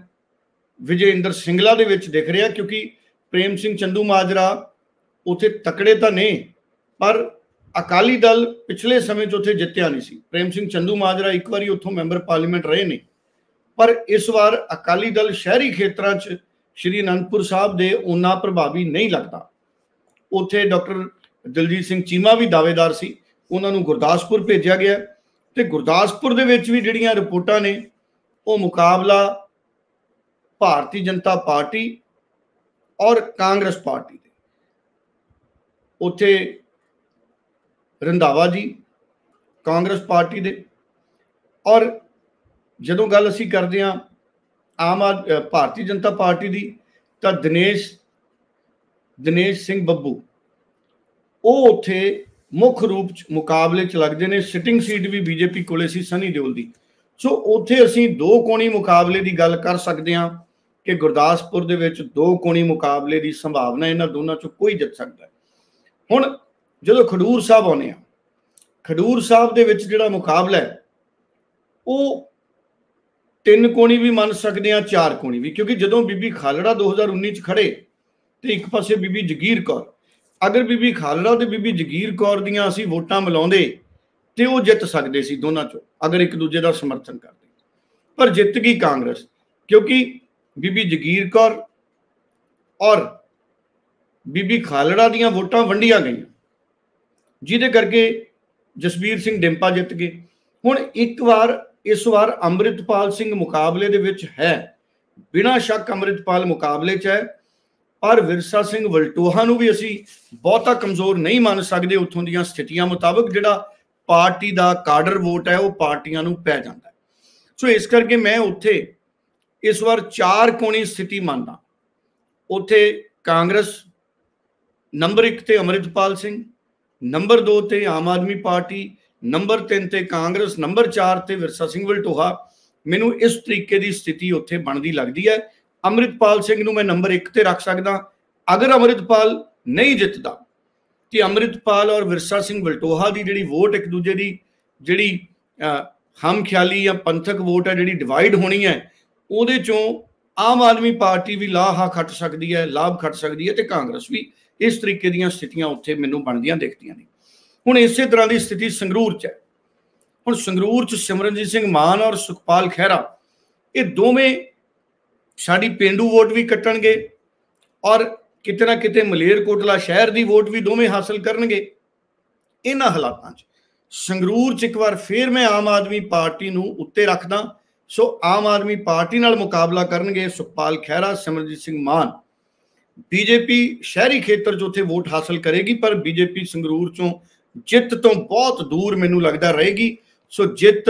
ਵਿਜੇਂਦਰ ਸਿੰਘਲਾ ਦੇ ਵਿੱਚ ਦਿਖ ਰਿਹਾ ਕਿਉਂਕਿ ਪ੍ਰੇਮ ਸਿੰਘ ਚੰਦੂ ਮਾਜਰਾ ਉਥੇ ਤਕੜੇ ਤਾਂ ਨਹੀਂ ਪਰ ਅਕਾਲੀ ਦਲ ਪਿਛਲੇ ਸਮੇਂ 'ਚ ਉਥੇ ਜਿੱਤਿਆ ਨਹੀਂ ਸੀ ਪ੍ਰੇਮ ਸਿੰਘ ਚੰਦੂ ਮਾਜਰਾ ਇੱਕ ਵਾਰੀ ਉਥੋਂ ਮੈਂਬਰ ਪਾਰਲੀਮੈਂਟ ਰਹੇ ਨੇ ਪਰ ਇਸ ਵਾਰ ਅਕਾਲੀ ਦਲ ਸ਼ਹਿਰੀ ਖੇਤਰਾਂ 'ਚ ਸ਼੍ਰੀ ਅਨੰਦਪੁਰ ਸਾਹਿਬ ਦੇ ਉਨਾ ਪ੍ਰਭਾਵੀ ਨਹੀਂ ਲੱਗਦਾ ਉੱਥੇ ਡਾਕਟਰ ਦਲਜੀਤ ਸਿੰਘ ਚੀਮਾ ਵੀ ਦਾਵੇਦਾਰ ਸੀ ਉਹਨਾਂ ਨੂੰ ਗੁਰਦਾਸਪੁਰ ਭੇਜਿਆ ਗਿਆ ਤੇ ਗੁਰਦਾਸਪੁਰ ਦੇ ਵਿੱਚ ਵੀ ਜਿਹੜੀਆਂ ਰਿਪੋਰਟਾਂ ਨੇ ਉਹ ਮੁਕਾਬਲਾ ਭਾਰਤੀ ਜਨਤਾ ਪਾਰਟੀ ਔਰ ਕਾਂਗਰਸ ਪਾਰਟੀ ਦੇ ਉੱਥੇ ਰੰਧਾਵਾ ਜੀ ਕਾਂਗਰਸ ਪਾਰਟੀ ਦੇ ਔਰ ਜਦੋਂ ਗੱਲ ਅਸੀਂ ਕਰਦੇ ਹਾਂ ਆਮ ਆਦ ਭਾਰਤੀ ਜਨਤਾ ਪਾਰਟੀ ਦੀ ਤਾਂ ਦਿਨੇਸ਼ ਦਿਨੇਸ਼ ਸਿੰਘ ਬੱਬੂ ਉਹ ਉੱਥੇ ਮੁੱਖ ਰੂਪ ਚ ਮੁਕਾਬਲੇ ਚ ਲੱਗਦੇ ਨੇ ਸਿਟਿੰਗ ਸੀਟ ਵੀ ਬੀਜੇਪੀ ਕੋਲੇ ਸੀ ਸਨੀ ਦਿਓਲ ਦੀ ਸੋ ਉੱਥੇ ਅਸੀਂ ਦੋ ਕੋਣੀ ਮੁਕਾਬਲੇ ਦੀ ਗੱਲ ਕਰ ਸਕਦੇ ਹਾਂ ਕਿ ਗੁਰਦਾਸਪੁਰ ਦੇ ਵਿੱਚ ਦੋ ਕੋਣੀ ਮੁਕਾਬਲੇ ਦੀ ਸੰਭਾਵਨਾ ਇਹਨਾਂ ਦੋਨਾਂ ਚੋਂ ਕੋਈ ਜਿੱਤ ਸਕਦਾ ਹੁਣ ਜਦੋਂ ਖਡੂਰ ਸਾਹਿਬ ਆਉਨੇ ਆ ਖਡੂਰ ਸਾਹਿਬ ਦੇ ਵਿੱਚ ਜਿਹੜਾ ਮੁਕਾਬਲਾ ਹੈ ਉਹ ਤਿੰਨ ਕੋਣੀ ਵੀ ਮੰਨ ਸਕਦੇ ਆ ਚਾਰ ਕੋਣੀ ਵੀ ਕਿਉਂਕਿ ਜਦੋਂ ਬੀਬੀ ਖਾਲੜਾ 2019 ਚ ਖੜੇ ਤੇ ਇੱਕ ਪਾਸੇ ਬੀਬੀ ਜਗੀਰ ਕੌਰ ਅਗਰ ਬੀਬੀ ਖਾਲੜਾ ਤੇ ਬੀਬੀ ਜਗੀਰ ਕੌਰ ਦੀਆਂ ਅਸੀਂ ਵੋਟਾਂ ਮਿਲਾਉਂਦੇ ਤੇ ਉਹ ਜਿੱਤ ਸਕਦੇ ਸੀ ਦੋਨਾਂ ਚੋਂ ਅਗਰ ਇੱਕ ਦੂਜੇ ਦਾ ਸਮਰਥਨ ਕਰਦੇ ਪਰ ਜਿੱਤ ਗਈ ਕਾਂਗਰਸ ਕਿਉਂਕਿ ਬੀਬੀ ਜਗੀਰ ਕੌਰ ਔਰ ਬੀਬੀ ਖਾਲੜਾ ਦੀਆਂ ਵੋਟਾਂ ਵੰਡੀਆਂ ਗਈਆਂ ਜਿਹਦੇ ਕਰਕੇ ਜਸਵੀਰ ਸਿੰਘ ਡਿੰਪਾ ਜਿੱਤ ਗਏ ਹੁਣ ਇੱਕ ਵਾਰ ਇਸ ਵਾਰ ਅੰਮ੍ਰਿਤਪਾਲ ਸਿੰਘ ਮੁਕਾਬਲੇ ਦੇ ਵਿੱਚ ਹੈ ਬਿਨਾਂ ਸ਼ੱਕ ਅੰਮ੍ਰਿਤਪਾਲ ਮੁਕਾਬਲੇ 'ਚ ਹੈ ਪਰ ਵਿਰਸਾ ਸਿੰਘ ਵਲਟੋਹਾ ਨੂੰ ਵੀ ਅਸੀਂ ਬਹੁਤਾ ਕਮਜ਼ੋਰ ਨਹੀਂ ਮੰਨ ਸਕਦੇ ਉੱਥੋਂ ਦੀਆਂ ਸਥਿਤੀਆਂ ਮੁਤਾਬਕ ਜਿਹੜਾ ਪਾਰਟੀ ਦਾ ਕਾਡਰ ਵੋਟ ਹੈ ਉਹ ਪਾਰਟੀਆਂ ਨੂੰ ਪੈ ਜਾਂਦਾ ਸੋ ਇਸ ਕਰਕੇ ਮੈਂ ਉੱਥੇ ਇਸ ਵਾਰ ਚਾਰ ਕੋਣੀ ਸਥਿਤੀ ਮੰਨਦਾ ਉੱਥੇ ਕਾਂਗਰਸ ਨੰਬਰ 1 ਤੇ ਅਮਰਿਤਪਾਲ ਸਿੰਘ ਨੰਬਰ 2 ਤੇ ਆਮ ਆਦਮੀ ਪਾਰਟੀ ਨੰਬਰ 3 ਤੇ ਕਾਂਗਰਸ ਨੰਬਰ 4 ਤੇ ਵਿਰਸਾ ਸਿੰਘ ਵਲਟੋਹਾ ਮੈਨੂੰ ਇਸ ਤਰੀਕੇ ਦੀ ਸਥਿਤੀ ਉੱਥੇ ਬਣਦੀ ਲੱਗਦੀ ਹੈ ਅਮਰਿਤਪਾਲ ਸਿੰਘ ਨੂੰ ਮੈਂ ਨੰਬਰ 1 ਤੇ ਰੱਖ ਸਕਦਾ ਅਗਰ ਅਮਰਿਤਪਾਲ ਨਹੀਂ ਜਿੱਤਦਾ ਤੇ ਅਮਰਿਤਪਾਲ ਔਰ ਵਿਰਸਾ ਸਿੰਘ ਵਲਟੋਹਾ ਦੀ ਜਿਹੜੀ ਵੋਟ ਇੱਕ ਦੂਜੇ ਦੀ ਜਿਹੜੀ ਹਮ ਖਿਆਲੀ ਜਾਂ ਪੰਥਕ ਵੋਟ ਹੈ ਜਿਹੜੀ ਡਿਵਾਈਡ ਹੋਣੀ ਹੈ ਉਹਦੇ ਚੋਂ ਆਮ ਆਦਮੀ ਪਾਰਟੀ ਵੀ ਲਾਹਾ ਖੱਟ ਸਕਦੀ ਹੈ ਲਾਭ ਖੱਟ ਸਕਦੀ ਹੈ ਤੇ ਕਾਂਗਰਸ ਵੀ ਇਸ ਤਰੀਕੇ ਦੀਆਂ ਸਥਿਤੀਆਂ ਉੱਥੇ ਮੈਨੂੰ ਬਣਦੀਆਂ ਦੇਖਦੀਆਂ ਨੇ ਹੁਣ ਇਸੇ ਤਰ੍ਹਾਂ ਦੀ ਸਥਿਤੀ ਸੰਗਰੂਰ 'ਚ ਹੈ ਹੁਣ ਸੰਗਰੂਰ 'ਚ ਸਿਮਰਨਜੀਤ ਸਿੰਘ ਮਾਨ ਔਰ ਸੁਖਪਾਲ ਖਹਿਰਾ ਇਹ ਦੋਵੇਂ ਸਾਡੀ ਪਿੰਡੂ ਵੋਟ ਵੀ ਕੱਟਣਗੇ ਔਰ ਕਿਤੇ ਨਾ ਕਿਤੇ ਮਲੇਰਕੋਟਲਾ ਸ਼ਹਿਰ ਦੀ ਵੋਟ ਵੀ ਦੋਵੇਂ ਹਾਸਲ ਕਰਨਗੇ ਇਹਨਾਂ ਹਾਲਾਤਾਂ 'ਚ ਸੰਗਰੂਰ 'ਚ ਇੱਕ ਵਾਰ ਫੇਰ ਮੈਂ ਆਮ ਆਦਮੀ ਪਾਰਟੀ ਨੂੰ ਉੱਤੇ ਰੱਖਦਾ ਸੋ ਆਮ ਆਦਮੀ ਪਾਰਟੀ ਨਾਲ ਮੁਕਾਬਲਾ ਕਰਨਗੇ ਸੁਖਪਾਲ ਖਹਿਰਾ ਸਿਮਰਜੀਤ ਸਿੰਘ ਮਾਨ ਬੀਜੇਪੀ ਸ਼ਹਿਰੀ ਖੇਤਰ 'ਚ ਉੱਥੇ ਵੋਟ ਹਾਸਲ ਕਰੇਗੀ ਪਰ ਬੀਜੇਪੀ ਸੰਗਰੂਰ 'ਚੋਂ ਜਿੱਤ ਤੋਂ ਬਹੁਤ ਦੂਰ ਮੈਨੂੰ ਲੱਗਦਾ ਰਹੇਗੀ ਸੋ ਜਿੱਤ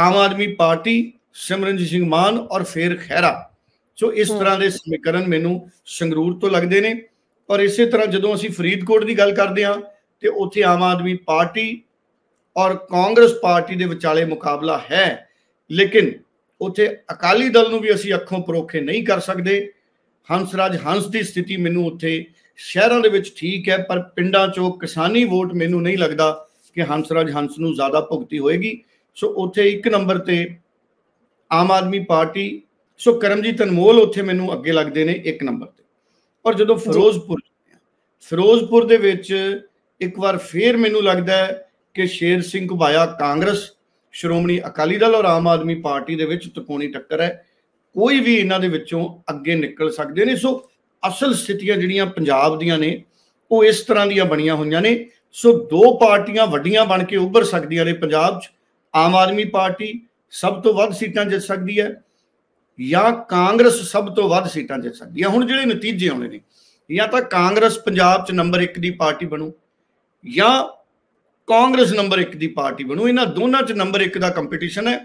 ਆਮ ਆਦਮੀ ਪਾਰਟੀ ਸਿਮਰਨਜੀਤ ਸਿੰਘ ਮਾਨ ਔਰ ਫੇਰ ਖੈਰਾ ਸੋ ਇਸ ਤਰ੍ਹਾਂ ਦੇ ਸਮੀਕਰਨ ਮੈਨੂੰ ਸੰਗਰੂਰ ਤੋਂ ਲੱਗਦੇ ਨੇ ਔਰ ਇਸੇ ਤਰ੍ਹਾਂ ਜਦੋਂ ਅਸੀਂ ਫਰੀਦਕੋਟ ਦੀ ਗੱਲ ਕਰਦੇ ਹਾਂ ਤੇ ਉੱਥੇ ਆਮ ਆਦਮੀ ਪਾਰਟੀ ਔਰ ਕਾਂਗਰਸ ਪਾਰਟੀ ਦੇ ਵਿਚਾਲੇ ਮੁਕਾਬਲਾ ਹੈ ਲੇਕਿਨ ਉੱਥੇ ਅਕਾਲੀ ਦਲ ਨੂੰ ਵੀ ਅਸੀਂ ਅੱਖੋਂ ਪਰੋਖੇ ਨਹੀਂ ਕਰ ਸਕਦੇ ਹੰਸਰਾਜ ਹੰਸ ਦੀ ਸਥਿਤੀ ਮੈਨੂੰ ਉੱਥੇ ਸ਼ਹਿਰਾਂ ਦੇ ਵਿੱਚ ਠੀਕ ਹੈ ਪਰ ਪਿੰਡਾਂ 'ਚੋਂ ਕਿਸਾਨੀ ਵੋਟ ਮੈਨੂੰ ਨਹੀਂ ਲੱਗਦਾ ਕਿ ਹੰਸਰਾਜ ਹੰਸ ਨੂੰ ਜ਼ਿਆਦਾ ਭੁਗਤੀ ਹੋਏਗੀ ਸੋ ਉੱਥੇ ਇੱਕ ਨੰਬਰ ਤੇ ਆਮ ਆਦਮੀ ਪਾਰਟੀ ਸੋ ਕਰਮਜੀਤ ਅਨਮੋਲ ਉੱਥੇ ਮੈਨੂੰ ਅੱਗੇ ਲੱਗਦੇ ਨੇ ਇੱਕ ਨੰਬਰ ਤੇ ਔਰ ਜਦੋਂ ਫਿਰੋਜ਼ਪੁਰ ਫਿਰੋਜ਼ਪੁਰ ਦੇ ਵਿੱਚ ਇੱਕ ਵਾਰ ਫੇਰ ਮੈਨੂੰ ਲੱਗਦਾ ਹੈ ਕਿ ਸ਼ੇਰ ਸਿੰਘ ਘੁਬਾਇਆ ਕਾਂਗਰਸ ਸ਼੍ਰੋਮਣੀ ਅਕਾਲੀ ਦਲ ਔਰ ਆਮ ਆਦਮੀ ਪਾਰਟੀ ਦੇ ਵਿੱਚ ਤਕੋਣੀ ਟੱਕਰ ਹੈ ਕੋਈ ਵੀ ਇਹਨਾਂ ਦੇ ਵਿੱਚੋਂ ਅੱਗੇ ਨਿਕਲ ਸਕਦੇ ਨਹੀਂ ਸੋ ਅਸਲ ਸਥਿਤੀਆਂ ਜਿਹੜੀਆਂ ਪੰਜਾਬ ਦੀਆਂ ਨੇ ਉਹ ਇਸ ਤਰ੍ਹਾਂ ਦੀਆਂ ਬਣੀਆਂ ਹੋਈਆਂ ਨੇ ਸੋ ਦੋ ਪਾਰਟੀਆਂ ਵੱਡੀਆਂ ਬਣ ਕੇ ਉੱਭਰ ਸਕਦੀਆਂ ਨੇ ਪੰਜਾਬ 'ਚ ਆਮ ਆਦਮੀ ਪਾਰਟੀ ਸਭ ਤੋਂ ਵੱਧ ਸੀਟਾਂ ਜਿੱਤ ਸਕਦੀ ਹੈ ਜਾਂ ਕਾਂਗਰਸ ਸਭ ਤੋਂ ਵੱਧ ਸੀਟਾਂ ਜਿੱਤ ਸਕਦੀ ਹੈ ਹੁਣ ਜਿਹੜੇ ਨਤੀਜੇ ਆਉਣੇ ਨੇ ਜਾਂ ਤਾਂ ਕਾਂਗਰਸ ਪੰਜਾਬ 'ਚ ਨੰਬਰ 1 ਦੀ ਪਾਰਟੀ ਬਣੂ ਜਾਂ ਕਾਂਗਰਸ ਨੰਬਰ 1 ਦੀ ਪਾਰਟੀ ਬਣੂ ਇਹਨਾਂ ਦੋਨਾਂ 'ਚ ਨੰਬਰ 1 ਦਾ ਕੰਪੀਟੀਸ਼ਨ ਹੈ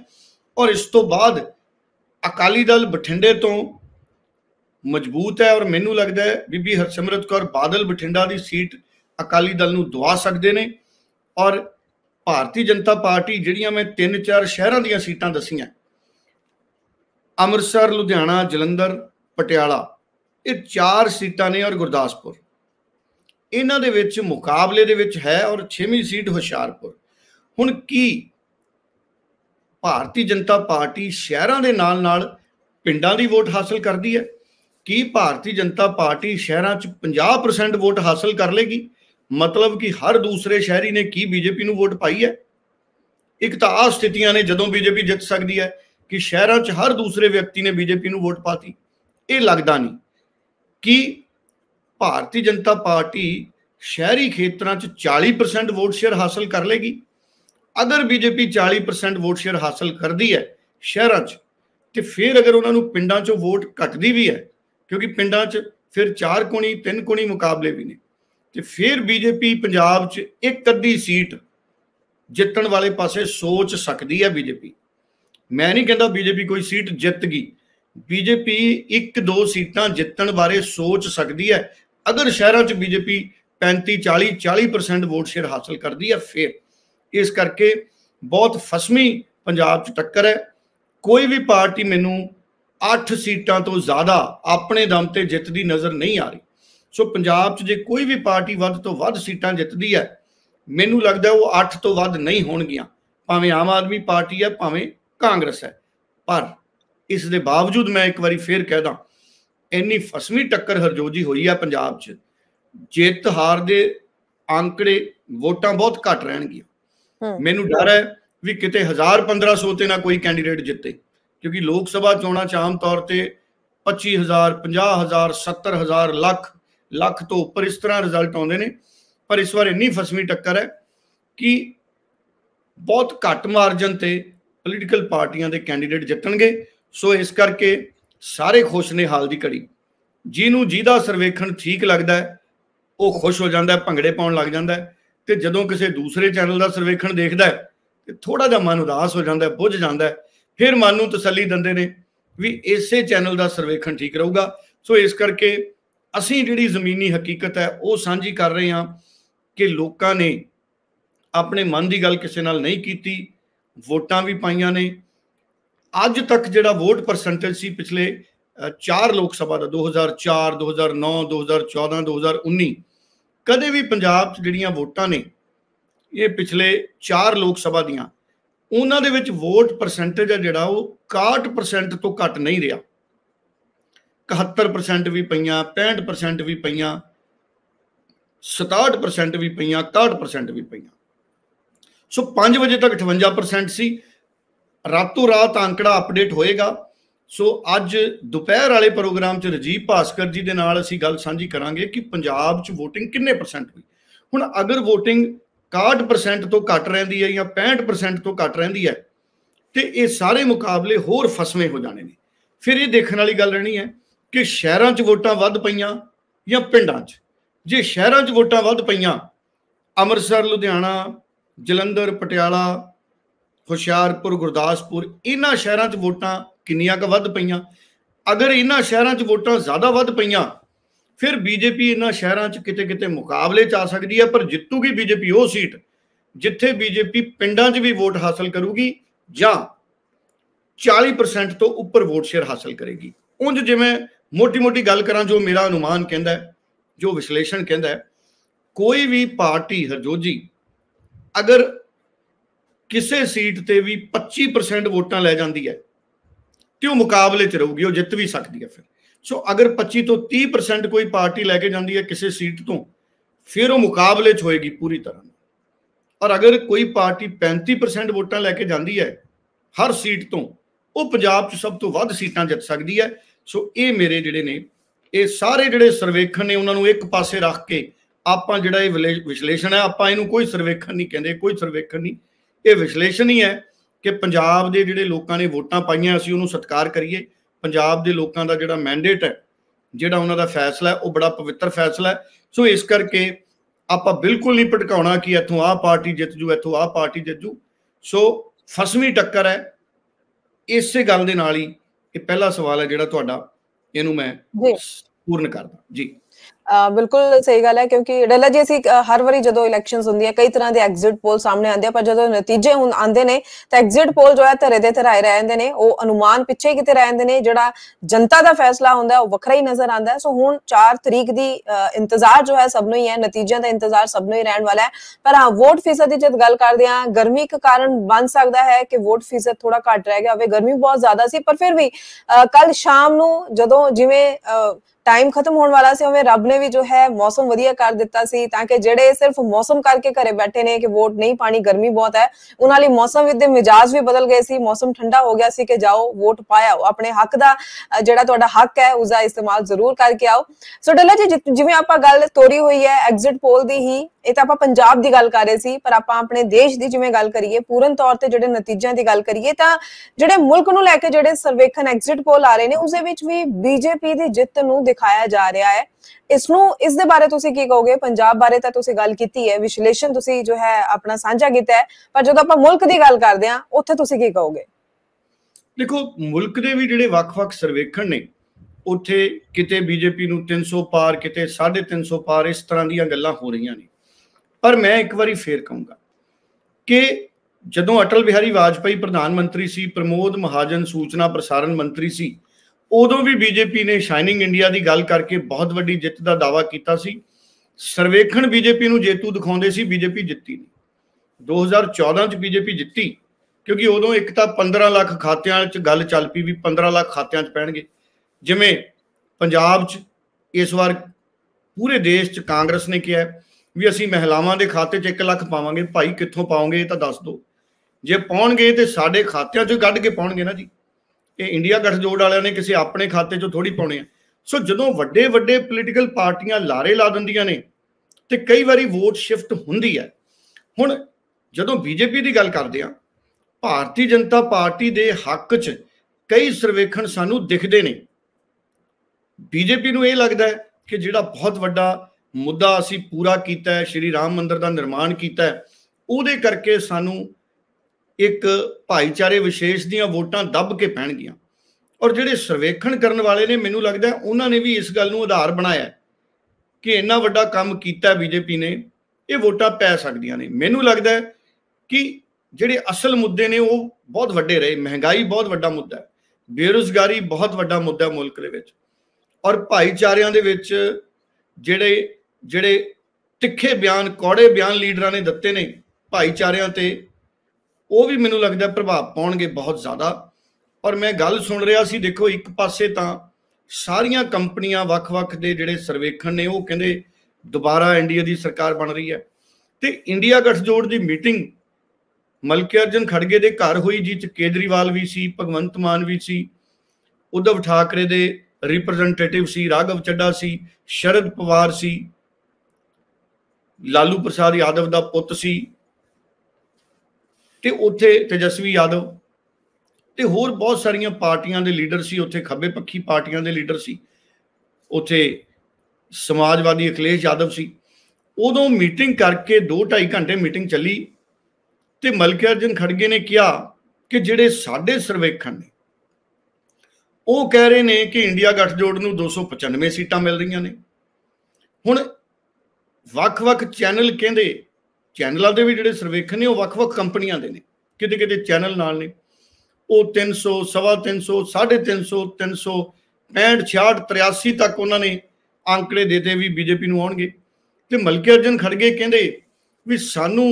ਔਰ ਇਸ ਤੋਂ ਬਾਅਦ ਅਕਾਲੀ ਦਲ ਬਠਿੰਡੇ ਤੋਂ ਮਜ਼ਬੂਤ ਹੈ ਔਰ ਮੈਨੂੰ ਲੱਗਦਾ ਹੈ ਬੀਬੀ ਹਰਸਿਮਰਤ ਕੌਰ ਬਾਦਲ ਬਠਿੰਡਾ ਦੀ ਸੀਟ ਅਕਾਲੀ ਦਲ ਨੂੰ ਦਵਾ ਸਕਦੇ ਨੇ ਔਰ ਭਾਰਤੀ ਜਨਤਾ ਪਾਰਟੀ ਜਿਹੜੀਆਂ ਮੈਂ 3-4 ਸ਼ਹਿਰਾਂ ਦੀਆਂ ਸੀਟਾਂ ਦਸੀਆਂ ਅੰਮ੍ਰਿਤਸਰ ਲੁਧਿਆਣਾ ਜਲੰਧਰ ਪਟਿਆਲਾ ਇਹ ਚਾਰ ਸੀਟਾਂ ਨੇ ਔਰ ਗੁਰਦਾਸਪੁਰ ਇਹਨਾਂ ਦੇ ਵਿੱਚ ਮੁਕਾਬਲੇ ਦੇ ਵਿੱਚ ਹੈ ਔਰ 6ਵੀਂ ਸੀਟ ਹੁਸ਼ਿਆਰਪੁਰ ਹੁਣ ਕੀ ਭਾਰਤੀ ਜਨਤਾ ਪਾਰਟੀ ਸ਼ਹਿਰਾਂ ਦੇ ਨਾਲ ਨਾਲ ਪਿੰਡਾਂ ਦੀ ਵੋਟ ਹਾਸਲ ਕਰਦੀ ਹੈ ਕੀ ਭਾਰਤੀ ਜਨਤਾ ਪਾਰਟੀ ਸ਼ਹਿਰਾਂ 'ਚ 50% ਵੋਟ ਹਾਸਲ ਕਰ ਲੇਗੀ ਮਤਲਬ ਕਿ ਹਰ ਦੂਸਰੇ ਸ਼ਹਿਰੀ ਨੇ ਕੀ ਬੀਜੇਪੀ ਨੂੰ ਵੋਟ ਪਾਈ ਹੈ ਇੱਕ ਤਾਂ ਆ ਸਥਿਤੀਆਂ ਨੇ ਜਦੋਂ ਬੀਜੇਪੀ ਜਿੱਤ ਸਕਦੀ ਹੈ ਕਿ ਸ਼ਹਿਰਾਂ 'ਚ ਹਰ ਦੂਸਰੇ ਵਿਅਕਤੀ ਨੇ ਬੀਜੇਪੀ ਨੂੰ ਵੋਟ ਪਾਤੀ ਇਹ ਲੱਗਦਾ ਨਹੀਂ ਕਿ ਭਾਰਤੀ ਜਨਤਾ ਪਾਰਟੀ ਸ਼ਹਿਰੀ ਖੇਤਰਾਂ 'ਚ 40% ਵੋਟ ਸ਼ੇਅਰ ਹਾਸਲ ਕਰ ਲੇਗੀ ਅਗਰ ਬੀਜੇਪੀ 40% ਵੋਟ ਸ਼ੇਅਰ ਹਾਸਲ ਕਰਦੀ ਹੈ ਸ਼ਹਿਰਾਂ 'ਚ ਤੇ ਫਿਰ ਅਗਰ ਉਹਨਾਂ ਨੂੰ ਪਿੰਡਾਂ 'ਚੋਂ ਵੋਟ ਘਟਦੀ ਵੀ ਹੈ ਕਿਉਂਕਿ ਪਿੰਡਾਂ 'ਚ ਫਿਰ ਚਾਰ ਕੋਣੀ ਤਿੰਨ ਕੋਣੀ ਮੁਕਾਬਲੇ ਵੀ ਨੇ ਤੇ ਫਿਰ ਬੀਜੇਪੀ ਪੰਜਾਬ 'ਚ ਇੱਕ ਅੱਧੀ ਸੀਟ ਜਿੱਤਣ ਵਾਲੇ ਪਾਸੇ ਸੋਚ ਸਕਦੀ ਹੈ ਬੀਜੇਪੀ ਮੈਂ ਨਹੀਂ ਕਹਿੰਦਾ ਬੀਜੇਪੀ ਕੋਈ ਸੀਟ ਜਿੱਤ ਗਈ ਬੀਜੇਪੀ ਇੱਕ ਦੋ ਸੀਟਾਂ ਜਿੱਤਣ ਬਾਰੇ ਸੋਚ ਸਕਦੀ ਹੈ ਅਗਰ ਸ਼ਹਿਰਾਂ 'ਚ ਬੀਜੇਪੀ 35 40 40% ਵੋਟ ਸ਼ੇਅਰ ਹਾਸਲ ਕਰਦੀ ਹੈ ਫਿਰ ਇਸ ਕਰਕੇ ਬਹੁਤ ਫਸਮੀ ਪੰਜਾਬ 'ਚ ਟੱਕਰ ਹੈ ਕੋਈ ਵੀ ਪਾਰਟੀ ਮੈਨੂੰ 8 ਸੀਟਾਂ ਤੋਂ ਜ਼ਿਆਦਾ ਆਪਣੇ ਦਮ ਤੇ ਜਿੱਤ ਦੀ ਨਜ਼ਰ ਨਹੀਂ ਆ ਰਹੀ ਸੋ ਪੰਜਾਬ 'ਚ ਜੇ ਕੋਈ ਵੀ ਪਾਰਟੀ ਵੱਧ ਤੋਂ ਵੱਧ ਸੀਟਾਂ ਜਿੱਤਦੀ ਹੈ ਮੈਨੂੰ ਲੱਗਦਾ ਉਹ 8 ਤੋਂ ਵੱਧ ਨਹੀਂ ਹੋਣਗੀਆਂ ਭਾਵੇਂ ਆਮ ਆਦਮੀ ਪਾਰਟੀ ਹੈ ਭਾਵੇਂ ਕਾਂਗਰਸ ਹੈ ਪਰ ਇਸ ਦੇ ਬਾਵਜੂਦ ਮੈਂ ਇੱਕ ਵਾਰੀ ਫੇਰ ਕਹਿ ਦਾਂ ਇੰਨੀ ਫਸਮੀ ਟੱਕਰ ਹਰਜੋਜੀ ਹੋਈ ਆ ਪੰਜਾਬ 'ਚ ਜਿੱਤ ਹਾਰ ਦੇ ਅੰਕੜੇ ਵੋਟਾਂ ਬਹੁਤ ਘੱਟ ਰਹਿਣਗੀਆਂ ਮੈਨੂੰ ਡਰ ਹੈ ਵੀ ਕਿਤੇ 1000 1500 ਤੇ ਨਾ ਕੋਈ ਕੈਂਡੀਡੇਟ ਜਿੱਤੇ ਕਿਉਂਕਿ ਲੋਕ ਸਭਾ ਚੋਣਾਂ 'ਚ ਆਮ ਤੌਰ ਤੇ 25000 50000 70000 ਲੱਖ ਲੱਖ ਤੋਂ ਉੱਪਰ ਇਸ ਤਰ੍ਹਾਂ ਰਿਜ਼ਲਟ ਆਉਂਦੇ ਨੇ ਪਰ ਇਸ ਵਾਰ ਇੰਨੀ ਫਸਵੀਂ ਟੱਕਰ ਹੈ ਕਿ ਬਹੁਤ ਘੱਟ ਮਾਰਜਨ ਤੇ ਪੋਲੀਟੀਕਲ ਪਾਰਟੀਆਂ ਦੇ ਕੈਂਡੀਡੇਟ ਜਿੱਤਣਗੇ ਸੋ ਇਸ ਕਰਕੇ ਸਾਰੇ ਖੁਸ਼ ਨੇ ਹਾਲ ਦੀ ਘੜੀ ਜਿਹਨੂੰ ਜਿਹਦਾ ਸਰਵੇਖਣ ਠੀਕ ਲੱਗਦਾ ਉਹ ਖੁਸ਼ ਹੋ ਜਾਂਦਾ ਭੰਗੜੇ ਪਾਉਣ ਲੱਗ ਜਾਂਦਾ ਤੇ ਜਦੋਂ ਕਿਸੇ ਦੂਸਰੇ ਚੈਨਲ ਦਾ ਸਰਵੇਖਣ ਦੇਖਦਾ ਤੇ ਥੋੜਾ ਜਿਹਾ ਮਨ ਉਦਾਸ ਹੋ ਜਾਂਦਾ ਬੁੱਝ ਜਾਂਦਾ ਫਿਰ ਮਨ ਨੂੰ ਤਸੱਲੀ ਦਿੰਦੇ ਨੇ ਵੀ ਇਸੇ ਚੈਨਲ ਦਾ ਸਰਵੇਖਣ ਠੀਕ ਰਹੂਗਾ ਸੋ ਇਸ ਕਰਕੇ ਅਸੀਂ ਜਿਹੜੀ ਜ਼ਮੀਨੀ ਹਕੀਕਤ ਹੈ ਉਹ ਸਾਂਝੀ ਕਰ ਰਹੇ ਹਾਂ ਕਿ ਲੋਕਾਂ ਨੇ ਆਪਣੇ ਮਨ ਦੀ ਗੱਲ ਕਿਸੇ ਨਾਲ ਨਹੀਂ ਕੀਤੀ ਵੋਟਾਂ ਵੀ ਪਾਈਆਂ ਨੇ ਅੱਜ ਤੱਕ ਜਿਹੜਾ ਵੋਟ ਪਰਸੈਂਟੇਜ ਸੀ ਪਿਛਲੇ 4 ਲੋਕ ਸਭਾ ਦਾ 2004 2009 2014 2019 ਕਦੇ ਵੀ ਪੰਜਾਬ 'ਚ ਜਿਹੜੀਆਂ ਵੋਟਾਂ ਨੇ ਇਹ ਪਿਛਲੇ 4 ਲੋਕ ਸਭਾ ਦੀਆਂ ਉਹਨਾਂ ਦੇ ਵਿੱਚ ਵੋਟ ਪਰਸੈਂਟੇਜ ਆ ਜਿਹੜਾ ਉਹ 61% ਤੋਂ ਘੱਟ ਨਹੀਂ ਰਿਹਾ 71% ਵੀ ਪਈਆਂ 65% ਵੀ ਪਈਆਂ 67% ਵੀ ਪਈਆਂ 61% ਵੀ ਪਈਆਂ ਸੋ 5 ਵਜੇ ਤੱਕ 58% ਸੀ ਰਾਤੋਂ ਰਾਤ ਅੰਕੜਾ ਅਪਡੇਟ ਹੋਏਗਾ ਸੋ ਅੱਜ ਦੁਪਹਿਰ ਵਾਲੇ ਪ੍ਰੋਗਰਾਮ 'ਚ ਰਜੀਵ ਭਾਸਕਰ ਜੀ ਦੇ ਨਾਲ ਅਸੀਂ ਗੱਲ ਸਾਂਝੀ ਕਰਾਂਗੇ ਕਿ ਪੰਜਾਬ 'ਚ VOTING ਕਿੰਨੇ ਪਰਸੈਂਟ ਹੋਈ ਹੁਣ ਅਗਰ VOTING 61% ਤੋਂ ਘੱਟ ਰਹਿੰਦੀ ਹੈ ਜਾਂ 65% ਤੋਂ ਘੱਟ ਰਹਿੰਦੀ ਹੈ ਤੇ ਇਹ ਸਾਰੇ ਮੁਕਾਬਲੇ ਹੋਰ ਫਸਵੇਂ ਹੋ ਜਾਣੇ ਨੇ ਫਿਰ ਇਹ ਦੇਖਣ ਵਾਲੀ ਗੱਲ ਰਹਿਣੀ ਹੈ ਕਿ ਸ਼ਹਿਰਾਂ 'ਚ ਵੋਟਾਂ ਵੱਧ ਪਈਆਂ ਜਾਂ ਪਿੰਡਾਂ 'ਚ ਜੇ ਸ਼ਹਿਰਾਂ 'ਚ ਵੋਟਾਂ ਵੱਧ ਪਈਆਂ ਅੰਮ੍ਰਿਤਸਰ ਲੁਧਿਆਣਾ ਜਲੰਧਰ ਪਟਿਆਲਾ ਹੁਸ਼ਿਆਰਪੁਰ ਗੁਰਦਾਸਪੁਰ ਇਹਨਾਂ ਸ਼ਹਿਰਾਂ 'ਚ ਵੋਟਾਂ ਕਿੰਨੀਆਂ ਕੁ ਵੱਧ ਪਈਆਂ ਅਗਰ ਇਹਨਾਂ ਸ਼ਹਿਰਾਂ 'ਚ ਵੋਟਾਂ ਜ਼ਿਆਦਾ ਵੱਧ ਪਈਆਂ ਫਿਰ ਬੀਜੇਪੀ ਇਹਨਾਂ ਸ਼ਹਿਰਾਂ 'ਚ ਕਿਤੇ-ਕਿਤੇ ਮੁਕਾਬਲੇ 'ਚ ਆ ਸਕਦੀ ਹੈ ਪਰ ਜਿੱਤੂਗੀ ਬੀਜੇਪੀ ਉਹ ਸੀਟ ਜਿੱਥੇ ਬੀਜੇਪੀ ਪਿੰਡਾਂ 'ਚ ਵੀ ਵੋਟ ਹਾਸਲ ਕਰੂਗੀ ਜਾਂ 40% ਤੋਂ ਉੱਪਰ ਵੋਟ ਸ਼ੇਅਰ ਹਾਸਲ ਕਰੇਗੀ ਉੰਜ ਜਿਵੇਂ ਮੋਟੀ-ਮੋਟੀ ਗੱਲ ਕਰਾਂ ਜੋ ਮੇਰਾ ਅਨੁਮਾਨ ਕਹਿੰਦਾ ਹੈ ਜੋ ਵਿਸ਼ਲੇਸ਼ਣ ਕਹਿੰਦਾ ਹੈ ਕੋਈ ਵੀ ਪਾਰਟੀ ਹਰਜੋਜੀ ਅਗਰ ਕਿਸੇ ਸੀਟ ਤੇ ਵੀ 25% ਵੋਟਾਂ ਲੈ ਜਾਂਦੀ ਹੈ ਤੇ ਉਹ ਮੁਕਾਬਲੇ 'ਚ ਰਹੂਗੀ ਉਹ ਜਿੱਤ ਵੀ ਸਕਦੀ ਹੈ ਫਿਰ ਸੋ ਅਗਰ 25 ਤੋਂ 30% ਕੋਈ ਪਾਰਟੀ ਲੈ ਕੇ ਜਾਂਦੀ ਹੈ ਕਿਸੇ ਸੀਟ ਤੋਂ ਫਿਰ ਉਹ ਮੁਕਾਬਲੇ 'ਚ ਹੋਏਗੀ ਪੂਰੀ ਤਰ੍ਹਾਂ ਔਰ ਅਗਰ ਕੋਈ ਪਾਰਟੀ 35% ਵੋਟਾਂ ਲੈ ਕੇ ਜਾਂਦੀ ਹੈ ਹਰ ਸੀਟ ਤੋਂ ਉਹ ਪੰਜਾਬ 'ਚ ਸਭ ਤੋਂ ਵੱਧ ਸੀਟਾਂ ਜਿੱਤ ਸਕਦੀ ਹੈ ਸੋ ਇਹ ਮੇਰੇ ਜਿਹੜੇ ਨੇ ਇਹ ਸਾਰੇ ਜਿਹੜੇ ਸਰਵੇਖਣ ਨੇ ਉਹਨਾਂ ਨੂੰ ਇੱਕ ਪਾਸੇ ਰੱਖ ਕੇ ਆਪਾਂ ਜਿਹੜਾ ਇਹ ਵਿਸ਼ਲੇਸ਼ਣ ਹੈ ਆਪਾਂ ਇਹਨੂੰ ਕੋਈ ਸਰਵੇਖਣ ਨਹੀਂ ਕਹਿੰਦੇ ਕੋਈ ਸਰਵੇਖਣ ਨਹੀਂ ਇਹ ਵਿਸ਼ਲੇਸ਼ਣ ਹੀ ਹੈ ਕਿ ਪੰਜਾਬ ਦੇ ਜਿਹੜੇ ਲੋਕਾਂ ਨੇ ਵੋਟਾਂ ਪਾਈਆਂ ਅਸੀਂ ਉਹਨੂੰ ਸਤਿਕਾਰ ਕਰੀਏ ਪੰਜਾਬ ਦੇ ਲੋਕਾਂ ਦਾ ਜਿਹੜਾ ਮੈਂਡੇਟ ਹੈ ਜਿਹੜਾ ਉਹਨਾਂ ਦਾ ਫੈਸਲਾ ਹੈ ਉਹ ਬੜਾ ਪਵਿੱਤਰ ਫੈਸਲਾ ਹੈ ਸੋ ਇਸ ਕਰਕੇ ਆਪਾਂ ਬਿਲਕੁਲ ਨਹੀਂ ਭਟਕਾਉਣਾ ਕਿ ਇੱਥੋਂ ਆਹ ਪਾਰਟੀ ਜਿੱਤ ਜੂ ਇੱਥੋਂ ਆਹ ਪਾਰਟੀ ਜਿੱਤ ਜੂ ਸੋ ਫਸਵੀਂ ਟੱਕਰ ਹੈ ਇਸੇ ਗੱਲ ਦੇ ਨਾਲ ਹੀ ਇਹ ਪਹਿਲਾ ਸਵਾਲ ਹੈ ਜਿਹੜਾ ਤੁਹਾਡਾ ਇਹਨੂੰ ਮੈਂ ਪੂਰਨ ਕਰਦਾ ਜੀ ਬਿਲਕੁਲ ਸਹੀ ਗੱਲ ਹੈ ਕਿਉਂਕਿ ਡੱਲਾ ਜੀ ਅਸੀਂ ਹਰ ਵਾਰੀ ਜਦੋਂ ਇਲੈਕਸ਼ਨਸ ਹੁੰਦੀਆਂ ਕਈ ਤਰ੍ਹਾਂ ਦੇ ਐਗਜ਼ਿਟ ਪੋਲ ਸਾਹਮਣੇ ਆਉਂਦੇ ਆ ਪਰ ਜਦੋਂ ਨਤੀਜੇ ਹੁਣ ਆਉਂਦੇ ਨੇ ਤਾਂ ਐਗਜ਼ਿਟ ਪੋਲ ਜੋ ਹੈ ਧਰੇ ਦੇ ਧਰਾਏ ਰਹਿੰਦੇ ਨੇ ਉਹ ਅਨੁਮਾਨ ਪਿੱਛੇ ਕਿਤੇ ਰਹਿੰਦੇ ਨੇ ਜਿਹੜਾ ਜਨਤਾ ਦਾ ਫੈਸਲਾ ਹੁੰਦਾ ਉਹ ਵੱਖਰਾ ਹੀ ਨਜ਼ਰ ਆਉਂਦਾ ਹੈ ਸੋ ਹੁਣ 4 ਤਰੀਕ ਦੀ ਇੰਤਜ਼ਾਰ ਜੋ ਹੈ ਸਭ ਨੂੰ ਹੀ ਹੈ ਨਤੀਜਿਆਂ ਦਾ ਇੰਤਜ਼ਾਰ ਸਭ ਨੂੰ ਹੀ ਰਹਿਣ ਵਾਲਾ ਹੈ ਪਰ ਹਾਂ ਵੋਟ ਫੀਸਦ ਦੀ ਜਦ ਗੱਲ ਕਰਦੇ ਆ ਗਰਮੀ ਇੱਕ ਕਾਰਨ ਬਣ ਸਕਦਾ ਹੈ ਕਿ ਵੋਟ ਫੀਸਦ ਥੋੜਾ ਘਟ ਰਹਿ ਗਿਆ ਹੋਵੇ ਗਰਮੀ ਬਹੁਤ ਜ਼ਿਆਦਾ ਸੀ ਪਰ ਫਿਰ ਵੀ ਕੱਲ ਸ਼ਾਮ ਨੂੰ ਜਦੋਂ ਜਿਵੇਂ ਟਾਈਮ ਖਤਮ ਹੋਣ ਵਾਲਾ ਸੀ ਉਹਵੇਂ ਰੱਬ ਨੇ ਵੀ ਜੋ ਹੈ ਮੌਸਮ ਵਧੀਆ ਕਰ ਦਿੱਤਾ ਸੀ ਤਾਂ ਕਿ ਜਿਹੜੇ ਸਿਰਫ ਮੌਸਮ ਕਰਕੇ ਘਰੇ ਬੈਠੇ ਨੇ ਕਿ ਵੋਟ ਨਹੀਂ ਪਾਣੀ ਗਰਮੀ ਬਹੁਤ ਹੈ ਉਹਨਾਂ ਲਈ ਮੌਸਮ ਦੇ ਮਿਜਾਜ ਵੀ ਬਦਲ ਗਏ ਸੀ ਮੌਸਮ ਠੰਡਾ ਹੋ ਗਿਆ ਸੀ ਕਿ ਜਾਓ ਵੋਟ ਪਾਇਆ ਆਪਣੇ ਹੱਕ ਦਾ ਜਿਹੜਾ ਤੁਹਾਡਾ ਹੱਕ ਹੈ ਉਸ ਦਾ ਇਸਤੇਮਾਲ ਜ਼ਰੂਰ ਕਰਕੇ ਆਓ ਸੋ ਡੱਲਾ ਜੀ ਜਿਵੇਂ ਆਪਾਂ ਗੱਲ ਤੋਰੀ ਹੋਈ ਹੈ ਐਗਜ਼ਿਟ ਪੋਲ ਦੀ ਹੀ ਇਹ ਤਾਂ ਆਪਾਂ ਪੰਜਾਬ ਦੀ ਗੱਲ ਕਰ ਰਹੇ ਸੀ ਪਰ ਆਪਾਂ ਆਪਣੇ ਦੇਸ਼ ਦੀ ਜਿਵੇਂ ਗੱਲ ਕਰੀਏ ਪੂਰਨ ਤੌਰ ਤੇ ਜਿਹੜੇ ਨਤੀਜਿਆਂ ਦੀ ਗੱਲ ਕਰੀਏ ਤਾਂ ਜਿਹੜੇ ਮੁਲਕ ਨੂੰ ਲੈ ਕੇ ਜਿਹੜੇ ਸਰਵੇਖਣ ਐਗਜ਼ਿਟ ਪੋਲ ਆ ਰਹੇ ਨੇ ਉਸ ਦੇ ਵਿੱਚ ਵੀ ਬੀਜੇਪੀ ਦੀ ਜਿੱਤ ਨੂੰ ਦਿਖਾਇਆ ਜਾ ਰਿਹਾ ਹੈ ਇਸ ਨੂੰ ਇਸ ਦੇ ਬਾਰੇ ਤੁਸੀਂ ਕੀ ਕਹੋਗੇ ਪੰਜਾਬ ਬਾਰੇ ਤਾਂ ਤੁਸੀਂ ਗੱਲ ਕੀਤੀ ਹੈ ਵਿਸ਼ਲੇਸ਼ਣ ਤੁਸੀਂ ਜੋ ਹੈ ਆਪਣਾ ਸਾਂਝਾ ਕੀਤਾ ਹੈ ਪਰ ਜਦੋਂ ਆਪਾਂ ਮੁਲਕ ਦੀ ਗੱਲ ਕਰਦੇ ਹਾਂ ਉੱਥੇ ਤੁਸੀਂ ਕੀ ਕਹੋਗੇ ਦੇਖੋ ਮੁਲਕ ਦੇ ਵੀ ਜਿਹੜੇ ਵੱਖ-ਵੱਖ ਸਰਵੇਖਣ ਨੇ ਉੱਥੇ ਕਿਤੇ ਬੀਜੇਪੀ ਨੂੰ 300 ਪਾਰ ਕਿਤੇ 350 ਪਾਰ ਇਸ ਤਰ੍ਹਾਂ ਦੀਆਂ ਗੱਲਾਂ ਹੋ ਰਹੀਆਂ ਨੇ ਪਰ ਮੈਂ ਇੱਕ ਵਾਰੀ ਫੇਰ ਕਹੂੰਗਾ ਕਿ ਜਦੋਂ ਅਟਲ ਬਿਹਾਰੀ ਵਾਜਪਾਈ ਪ੍ਰਧਾਨ ਮੰਤਰੀ ਸੀ ਪ੍ਰਮੋਦ ਮਹਾਜਨ ਸੂਚਨਾ ਪ੍ਰਸਾਰਣ ਮੰਤਰੀ ਸੀ ਉਦੋਂ ਵੀ ਬੀਜੇਪੀ ਨੇ ਸ਼ਾਈਨਿੰਗ ਇੰਡੀਆ ਦੀ ਗੱਲ ਕਰਕੇ ਬਹੁਤ ਵੱਡੀ ਜਿੱਤ ਦਾ ਦਾਵਾ ਕੀਤਾ ਸੀ ਸਰਵੇਖਣ ਬੀਜੇਪੀ ਨੂੰ ਜੇਤੂ ਦਿਖਾਉਂਦੇ ਸੀ ਬੀਜੇਪੀ ਜਿੱਤੀ ਨਹੀਂ 2014 ਚ ਬੀਜੇਪੀ ਜਿੱਤੀ ਕਿਉਂਕਿ ਉਦੋਂ ਇੱਕ ਤਾਂ 15 ਲੱਖ ਖਾਤਿਆਂ 'ਚ ਗੱਲ ਚੱਲ ਪਈ ਵੀ 15 ਲੱਖ ਖਾਤਿਆਂ 'ਚ ਪੈਣਗੇ ਜਿਵੇਂ ਪੰਜਾਬ 'ਚ ਇਸ ਵਾਰ ਪੂਰੇ ਦੇਸ਼ 'ਚ ਕਾਂਗਰਸ ਨੇ ਕਿਹਾ ਵੀ ਅਸੀਂ ਮਹਿਲਾਵਾਂ ਦੇ ਖਾਤੇ 'ਚ 1 ਲੱਖ ਪਾਵਾਂਗੇ ਭਾਈ ਕਿੱਥੋਂ ਪਾਉਂਗੇ ਇਹ ਤਾਂ ਦੱਸ ਦਿਓ ਜੇ ਪਾਉਣਗੇ ਤੇ ਸਾਡੇ ਖਾਤਿਆਂ 'ਚੋਂ ਕੱਢ ਕੇ ਪਾਉਣਗੇ ਨਾ ਜੀ ਇਹ ਇੰਡੀਆ ਗੱਠਜੋੜ ਵਾਲਿਆਂ ਨੇ ਕਿਸੇ ਆਪਣੇ ਖਾਤੇ 'ਚੋਂ ਥੋੜੀ ਪਾਉਣੇ ਆ ਸੋ ਜਦੋਂ ਵੱਡੇ ਵੱਡੇ ਪੋਲੀਟੀਕਲ ਪਾਰਟੀਆਂ ਲਾਰੇ ਲਾ ਦਿੰਦੀਆਂ ਨੇ ਤੇ ਕਈ ਵਾਰੀ ਵੋਟ ਸ਼ਿਫਟ ਹੁੰਦੀ ਹੈ ਹੁਣ ਜਦੋਂ ਬੀਜੇਪੀ ਦੀ ਗੱਲ ਕਰਦੇ ਆ ਭਾਰਤੀ ਜਨਤਾ ਪਾਰਟੀ ਦੇ ਹੱਕ 'ਚ ਕਈ ਸਰਵੇਖਣ ਸਾਨੂੰ ਦਿਖਦੇ ਨੇ ਬੀਜੇਪੀ ਨੂੰ ਇਹ ਲੱਗਦਾ ਹੈ ਕਿ ਜਿਹੜਾ ਬਹੁਤ ਵੱਡਾ ਮੁੱਦਾ ਅਸੀਂ ਪੂਰਾ ਕੀਤਾ ਹੈ ਸ਼੍ਰੀ ਰਾਮ ਮੰਦਿਰ ਦਾ ਨਿਰਮਾਣ ਕੀਤਾ ਹੈ ਉਹਦੇ ਕਰਕੇ ਸਾਨੂੰ ਇੱਕ ਭਾਈਚਾਰੇ ਵਿਸ਼ੇਸ਼ ਦੀਆਂ ਵੋਟਾਂ ਦੱਬ ਕੇ ਪੈਣਗੀਆਂ ਔਰ ਜਿਹੜੇ ਸਰਵੇਖਣ ਕਰਨ ਵਾਲੇ ਨੇ ਮੈਨੂੰ ਲੱਗਦਾ ਉਹਨਾਂ ਨੇ ਵੀ ਇਸ ਗੱਲ ਨੂੰ ਆਧਾਰ ਬਣਾਇਆ ਕਿ ਇੰਨਾ ਵੱਡਾ ਕੰਮ ਕੀਤਾ ਬੀਜੇਪੀ ਨੇ ਇਹ ਵੋਟਾਂ ਪੈ ਸਕਦੀਆਂ ਨੇ ਮੈਨੂੰ ਲੱਗਦਾ ਕਿ ਜਿਹੜੇ ਅਸਲ ਮੁੱਦੇ ਨੇ ਉਹ ਬਹੁਤ ਵੱਡੇ ਰਹੇ ਮਹਿੰਗਾਈ ਬਹੁਤ ਵੱਡਾ ਮੁੱਦਾ ਹੈ ਬੇਰੋਜ਼ਗਾਰੀ ਬਹੁਤ ਵੱਡਾ ਮੁੱਦਾ ਮੁਲਕ ਦੇ ਵਿੱਚ ਔਰ ਭਾਈਚਾਰਿਆਂ ਦੇ ਵਿੱਚ ਜਿਹੜੇ ਜਿਹੜੇ ਤਿੱਖੇ ਬਿਆਨ ਕੋੜੇ ਬਿਆਨ ਲੀਡਰਾਂ ਨੇ ਦਿੱਤੇ ਨੇ ਭਾਈਚਾਰਿਆਂ ਤੇ ਉਹ ਵੀ ਮੈਨੂੰ ਲੱਗਦਾ ਪ੍ਰਭਾਵ ਪਾਉਣਗੇ ਬਹੁਤ ਜ਼ਿਆਦਾ ਔਰ ਮੈਂ ਗੱਲ ਸੁਣ ਰਿਹਾ ਸੀ ਦੇਖੋ ਇੱਕ ਪਾਸੇ ਤਾਂ ਸਾਰੀਆਂ ਕੰਪਨੀਆਂ ਵੱਖ-ਵੱਖ ਦੇ ਜਿਹੜੇ ਸਰਵੇਖਣ ਨੇ ਉਹ ਕਹਿੰਦੇ ਦੁਬਾਰਾ ਇੰਡੀਆ ਦੀ ਸਰਕਾਰ ਬਣ ਰਹੀ ਹੈ ਤੇ ਇੰਡੀਆ ਗੱਠਜੋੜ ਦੀ ਮੀਟਿੰਗ ਮਲਕੀ ਅਰਜਨ ਖੜਗੇ ਦੇ ਘਰ ਹੋਈ ਜਿੱਚ ਕੇਜਰੀਵਾਲ ਵੀ ਸੀ ਭਗਵੰਤ ਮਾਨ ਵੀ ਸੀ ਉਦਵ ਠਾਕਰੇ ਦੇ ਰਿਪਰੈਜ਼ੈਂਟੇਟਿਵ ਸੀ ਰਾਘਵ ਚੱਡਾ ਸੀ ਸ਼ਰਦ ਪਵਾਰ ਸੀ ਲਾਲੂ ਪ੍ਰਸਾਦ ਯਾਦਵ ਦਾ ਪੁੱਤ ਸੀ ਤੇ ਉੱਥੇ ਤੇਜਸਵੀ ਯਾਦਵ ਤੇ ਹੋਰ ਬਹੁਤ ਸਾਰੀਆਂ ਪਾਰਟੀਆਂ ਦੇ ਲੀਡਰ ਸੀ ਉੱਥੇ ਖੱਬੇ ਪੱਖੀ ਪਾਰਟੀਆਂ ਦੇ ਲੀਡਰ ਸੀ ਉੱਥੇ ਸਮਾਜਵਾਦੀ ਅਖਲੇਸ਼ ਯਾਦਵ ਸੀ ਉਦੋਂ ਮੀਟਿੰਗ ਕਰਕੇ 2-2.5 ਘੰਟੇ ਮੀਟਿੰਗ ਚੱਲੀ ਤੇ ਅਰਜਨ ਖੜਗੇ ਨੇ ਕਿਹਾ ਕਿ ਜਿਹੜੇ ਸਾਡੇ ਸਰਵੇਖਣ ਨੇ ਉਹ ਕਹਿ ਰਹੇ ਨੇ ਕਿ ਇੰਡੀਆ ਗੱਠਜੋੜ ਨੂੰ 295 ਸੀਟਾਂ ਮਿਲ ਰਹੀਆਂ ਨੇ ਹੁਣ ਵੱਖ-ਵੱਖ ਚੈਨਲ ਕਹਿੰਦੇ ਚੈਨਲਾਂ ਦੇ ਵੀ ਜਿਹੜੇ ਸਰਵੇਖਣ ਨੇ ਉਹ ਵੱਖ-ਵੱਖ ਕੰਪਨੀਆਂ ਦੇ ਨੇ ਕਿਤੇ ਕਿਤੇ ਚੈਨਲ ਨਾਲ ਨੇ ਉਹ 300 ਸਵਾ 300 350 300 65 83 ਤੱਕ ਉਹਨਾਂ ਨੇ ਅੰਕੜੇ ਦੇਤੇ ਵੀ ਬੀਜੇਪੀ ਨੂੰ ਆਉਣਗੇ ਤੇ ਮਲਕੀ ਅਰਜਨ ਖੜਗੇ ਕਹਿੰਦੇ ਵੀ ਸਾਨੂੰ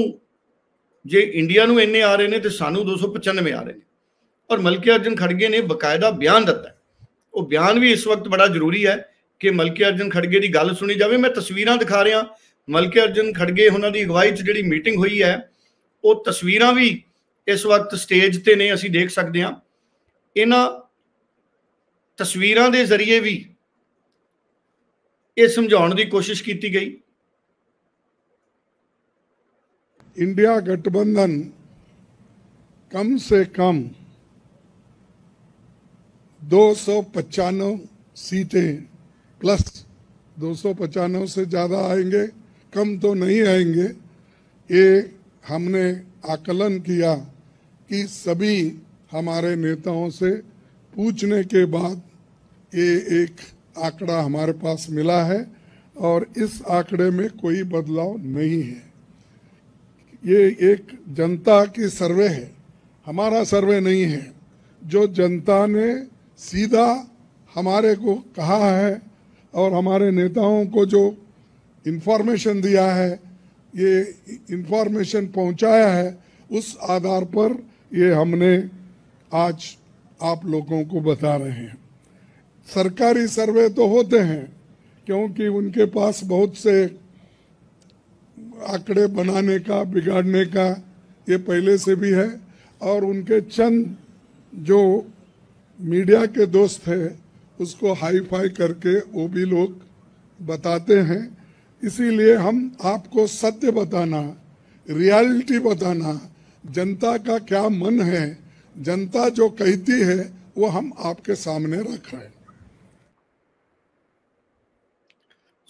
ਜੇ ਇੰਡੀਆ ਨੂੰ ਇੰਨੇ ਆ ਰਹੇ ਨੇ ਤੇ ਸਾਨੂੰ 295 ਆ ਰਹੇ ਨੇ ਔਰ ਮਲਕੀ ਅਰਜਨ ਖੜਗੇ ਨੇ ਬਕਾਇਦਾ ਬਿਆਨ ਦਿੱਤਾ ਉਹ ਬਿਆਨ ਵੀ ਇਸ ਵਕਤ ਬੜਾ ਜ਼ਰੂਰੀ ਹੈ ਕਿ ਮਲਕੀ ਅਰਜਨ ਖੜਗੇ ਦੀ ਗੱਲ ਸੁਣੀ ਜਾਵੇ ਮੈਂ ਤਸਵੀਰਾਂ ਦਿਖਾ ਰਿਹਾ ਮਲਕੇ ਅਰਜਨ ਖੜਗੇ ਉਹਨਾਂ ਦੀ ਅਗਵਾਈ 'ਚ ਜਿਹੜੀ ਮੀਟਿੰਗ ਹੋਈ ਹੈ ਉਹ ਤਸਵੀਰਾਂ ਵੀ ਇਸ ਵਕਤ ਸਟੇਜ ਤੇ ਨੇ ਅਸੀਂ ਦੇਖ ਸਕਦੇ ਹਾਂ ਇਹਨਾਂ ਤਸਵੀਰਾਂ ਦੇ ਜ਼ਰੀਏ ਵੀ ਇਹ ਸਮਝਾਉਣ ਦੀ ਕੋਸ਼ਿਸ਼ ਕੀਤੀ ਗਈ ਇੰਡੀਆ ਗਠਬੰਧਨ ਕਮ ਸੇ ਕਮ 295 ਸੀਟਾਂ ਪਲੱਸ 295 ਸੇ ਜ਼ਿਆਦਾ ਆਏਗੇ कम तो नहीं आएंगे ये हमने आकलन किया कि सभी हमारे नेताओं से पूछने के बाद ये एक आंकड़ा हमारे पास मिला है और इस आंकड़े में कोई बदलाव नहीं है ये एक जनता की सर्वे है हमारा सर्वे नहीं है जो जनता ने सीधा हमारे को कहा है और हमारे नेताओं को जो इंफॉर्मेशन दिया है ये इंफॉर्मेशन पहुंचाया है उस आधार पर ये हमने आज आप लोगों को बता रहे हैं सरकारी सर्वे तो होते हैं क्योंकि उनके पास बहुत से आंकड़े बनाने का बिगाड़ने का ये पहले से भी है और उनके चंद जो मीडिया के दोस्त है उसको हाई फाई करके वो भी लोग बताते हैं इसीलिए हम आपको सत्य बताना रियलिटी बताना जनता का क्या मन है जनता जो कहती है वो हम आपके सामने रख रहे हैं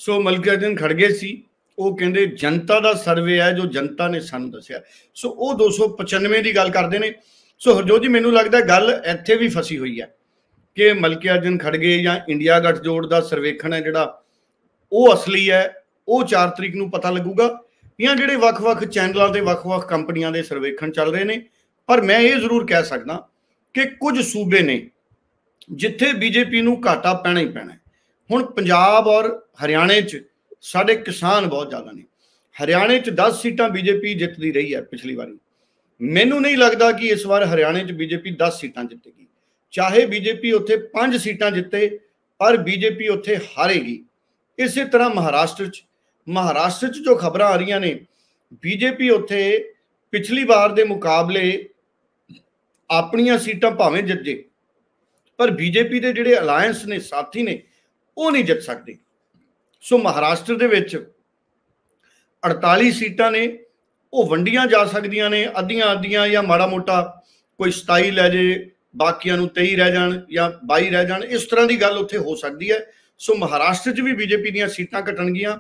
ਸੋ ਮਲਕੀਅਤਨ ਖੜਗੇ ਸੀ ਉਹ ਕਹਿੰਦੇ ਜਨਤਾ ਦਾ ਸਰਵੇ ਹੈ ਜੋ ਜਨਤਾ ਨੇ ਸਾਨੂੰ ਦੱਸਿਆ ਸੋ ਉਹ 295 ਦੀ ਗੱਲ ਕਰਦੇ ਨੇ ਸੋ ਹਰਜੋਤ ਜੀ ਮੈਨੂੰ ਲੱਗਦਾ ਗੱਲ ਇੱਥੇ ਵੀ ਫਸੀ ਹੋਈ ਹੈ ਕਿ ਅਰਜਨ ਖੜਗੇ ਜਾਂ ਇੰਡੀਆ ਗੱਠ ਜੋੜ ਦਾ ਸਰਵੇਖਣ ਹੈ ਜਿਹੜਾ ਉਹ ਅਸਲੀ ਹੈ ਉਹ 4 ਤਰੀਕ ਨੂੰ ਪਤਾ ਲੱਗੂਗਾ ਜਾਂ ਜਿਹੜੇ ਵੱਖ-ਵੱਖ ਚੈਨਲਾਂ ਤੇ ਵੱਖ-ਵੱਖ ਕੰਪਨੀਆਂ ਦੇ ਸਰਵੇਖਣ ਚੱਲ ਰਹੇ ਨੇ ਪਰ ਮੈਂ ਇਹ ਜ਼ਰੂਰ ਕਹਿ ਸਕਦਾ ਕਿ ਕੁਝ ਸੂਬੇ ਨੇ ਜਿੱਥੇ ਬੀਜੇਪੀ ਨੂੰ ਘਾਟਾ ਪੈਣਾ ਹੀ ਪੈਣਾ ਹੁਣ ਪੰਜਾਬ ਔਰ ਹਰਿਆਣੇ 'ਚ ਸਾਡੇ ਕਿਸਾਨ ਬਹੁਤ ਜ਼ਿਆਦਾ ਨੇ ਹਰਿਆਣੇ 'ਚ 10 ਸੀਟਾਂ ਬੀਜੇਪੀ ਜਿੱਤਦੀ ਰਹੀ ਹੈ ਪਿਛਲੀ ਵਾਰੀ ਮੈਨੂੰ ਨਹੀਂ ਲੱਗਦਾ ਕਿ ਇਸ ਵਾਰ ਹਰਿਆਣੇ 'ਚ ਬੀਜੇਪੀ 10 ਸੀਟਾਂ ਜਿੱਤੇਗੀ ਚਾਹੇ ਬੀਜੇਪੀ ਉੱਥੇ 5 ਸੀਟਾਂ ਜਿੱਤੇ ਪਰ ਬੀਜੇਪੀ ਉੱਥੇ ਹਾਰੇਗੀ ਇਸੇ ਤਰ੍ਹਾਂ ਮਹਾਰਾਸ਼ਟਰ 'ਚ ਮਹਾਰਾਸ਼ਟਰ 'ਚ ਜੋ ਖਬਰਾਂ ਆ ਰਹੀਆਂ ਨੇ ਬੀਜੇਪੀ ਉੱਥੇ ਪਿਛਲੀ ਵਾਰ ਦੇ ਮੁਕਾਬਲੇ ਆਪਣੀਆਂ ਸੀਟਾਂ ਭਾਵੇਂ ਜਿੱਤੇ ਪਰ ਬੀਜੇਪੀ ਦੇ ਜਿਹੜੇ ਅਲਾਈਅੰਸ ਨੇ ਸਾਥੀ ਨੇ ਉਹ ਨਹੀਂ ਜਿੱਤ ਸਕਦੇ ਸੋ ਮਹਾਰਾਸ਼ਟਰ ਦੇ ਵਿੱਚ 48 ਸੀਟਾਂ ਨੇ ਉਹ ਵੰਡੀਆਂ ਜਾ ਸਕਦੀਆਂ ਨੇ ਅੱਧੀਆਂ ਅੱਧੀਆਂ ਜਾਂ ਮਾੜਾ ਮੋਟਾ ਕੋਈ 27 ਲੈ ਜੇ ਬਾਕੀਆਂ ਨੂੰ 23 ਰਹਿ ਜਾਣ ਜਾਂ 22 ਰਹਿ ਜਾਣ ਇਸ ਤਰ੍ਹਾਂ ਦੀ ਗੱਲ ਉੱਥੇ ਹੋ ਸਕਦੀ ਹੈ ਸੋ ਮਹਾਰਾਸ਼ਟਰ 'ਚ ਵੀ ਬੀਜੇਪੀ ਦੀਆਂ ਸੀਟਾਂ ਘਟਣਗੀਆਂ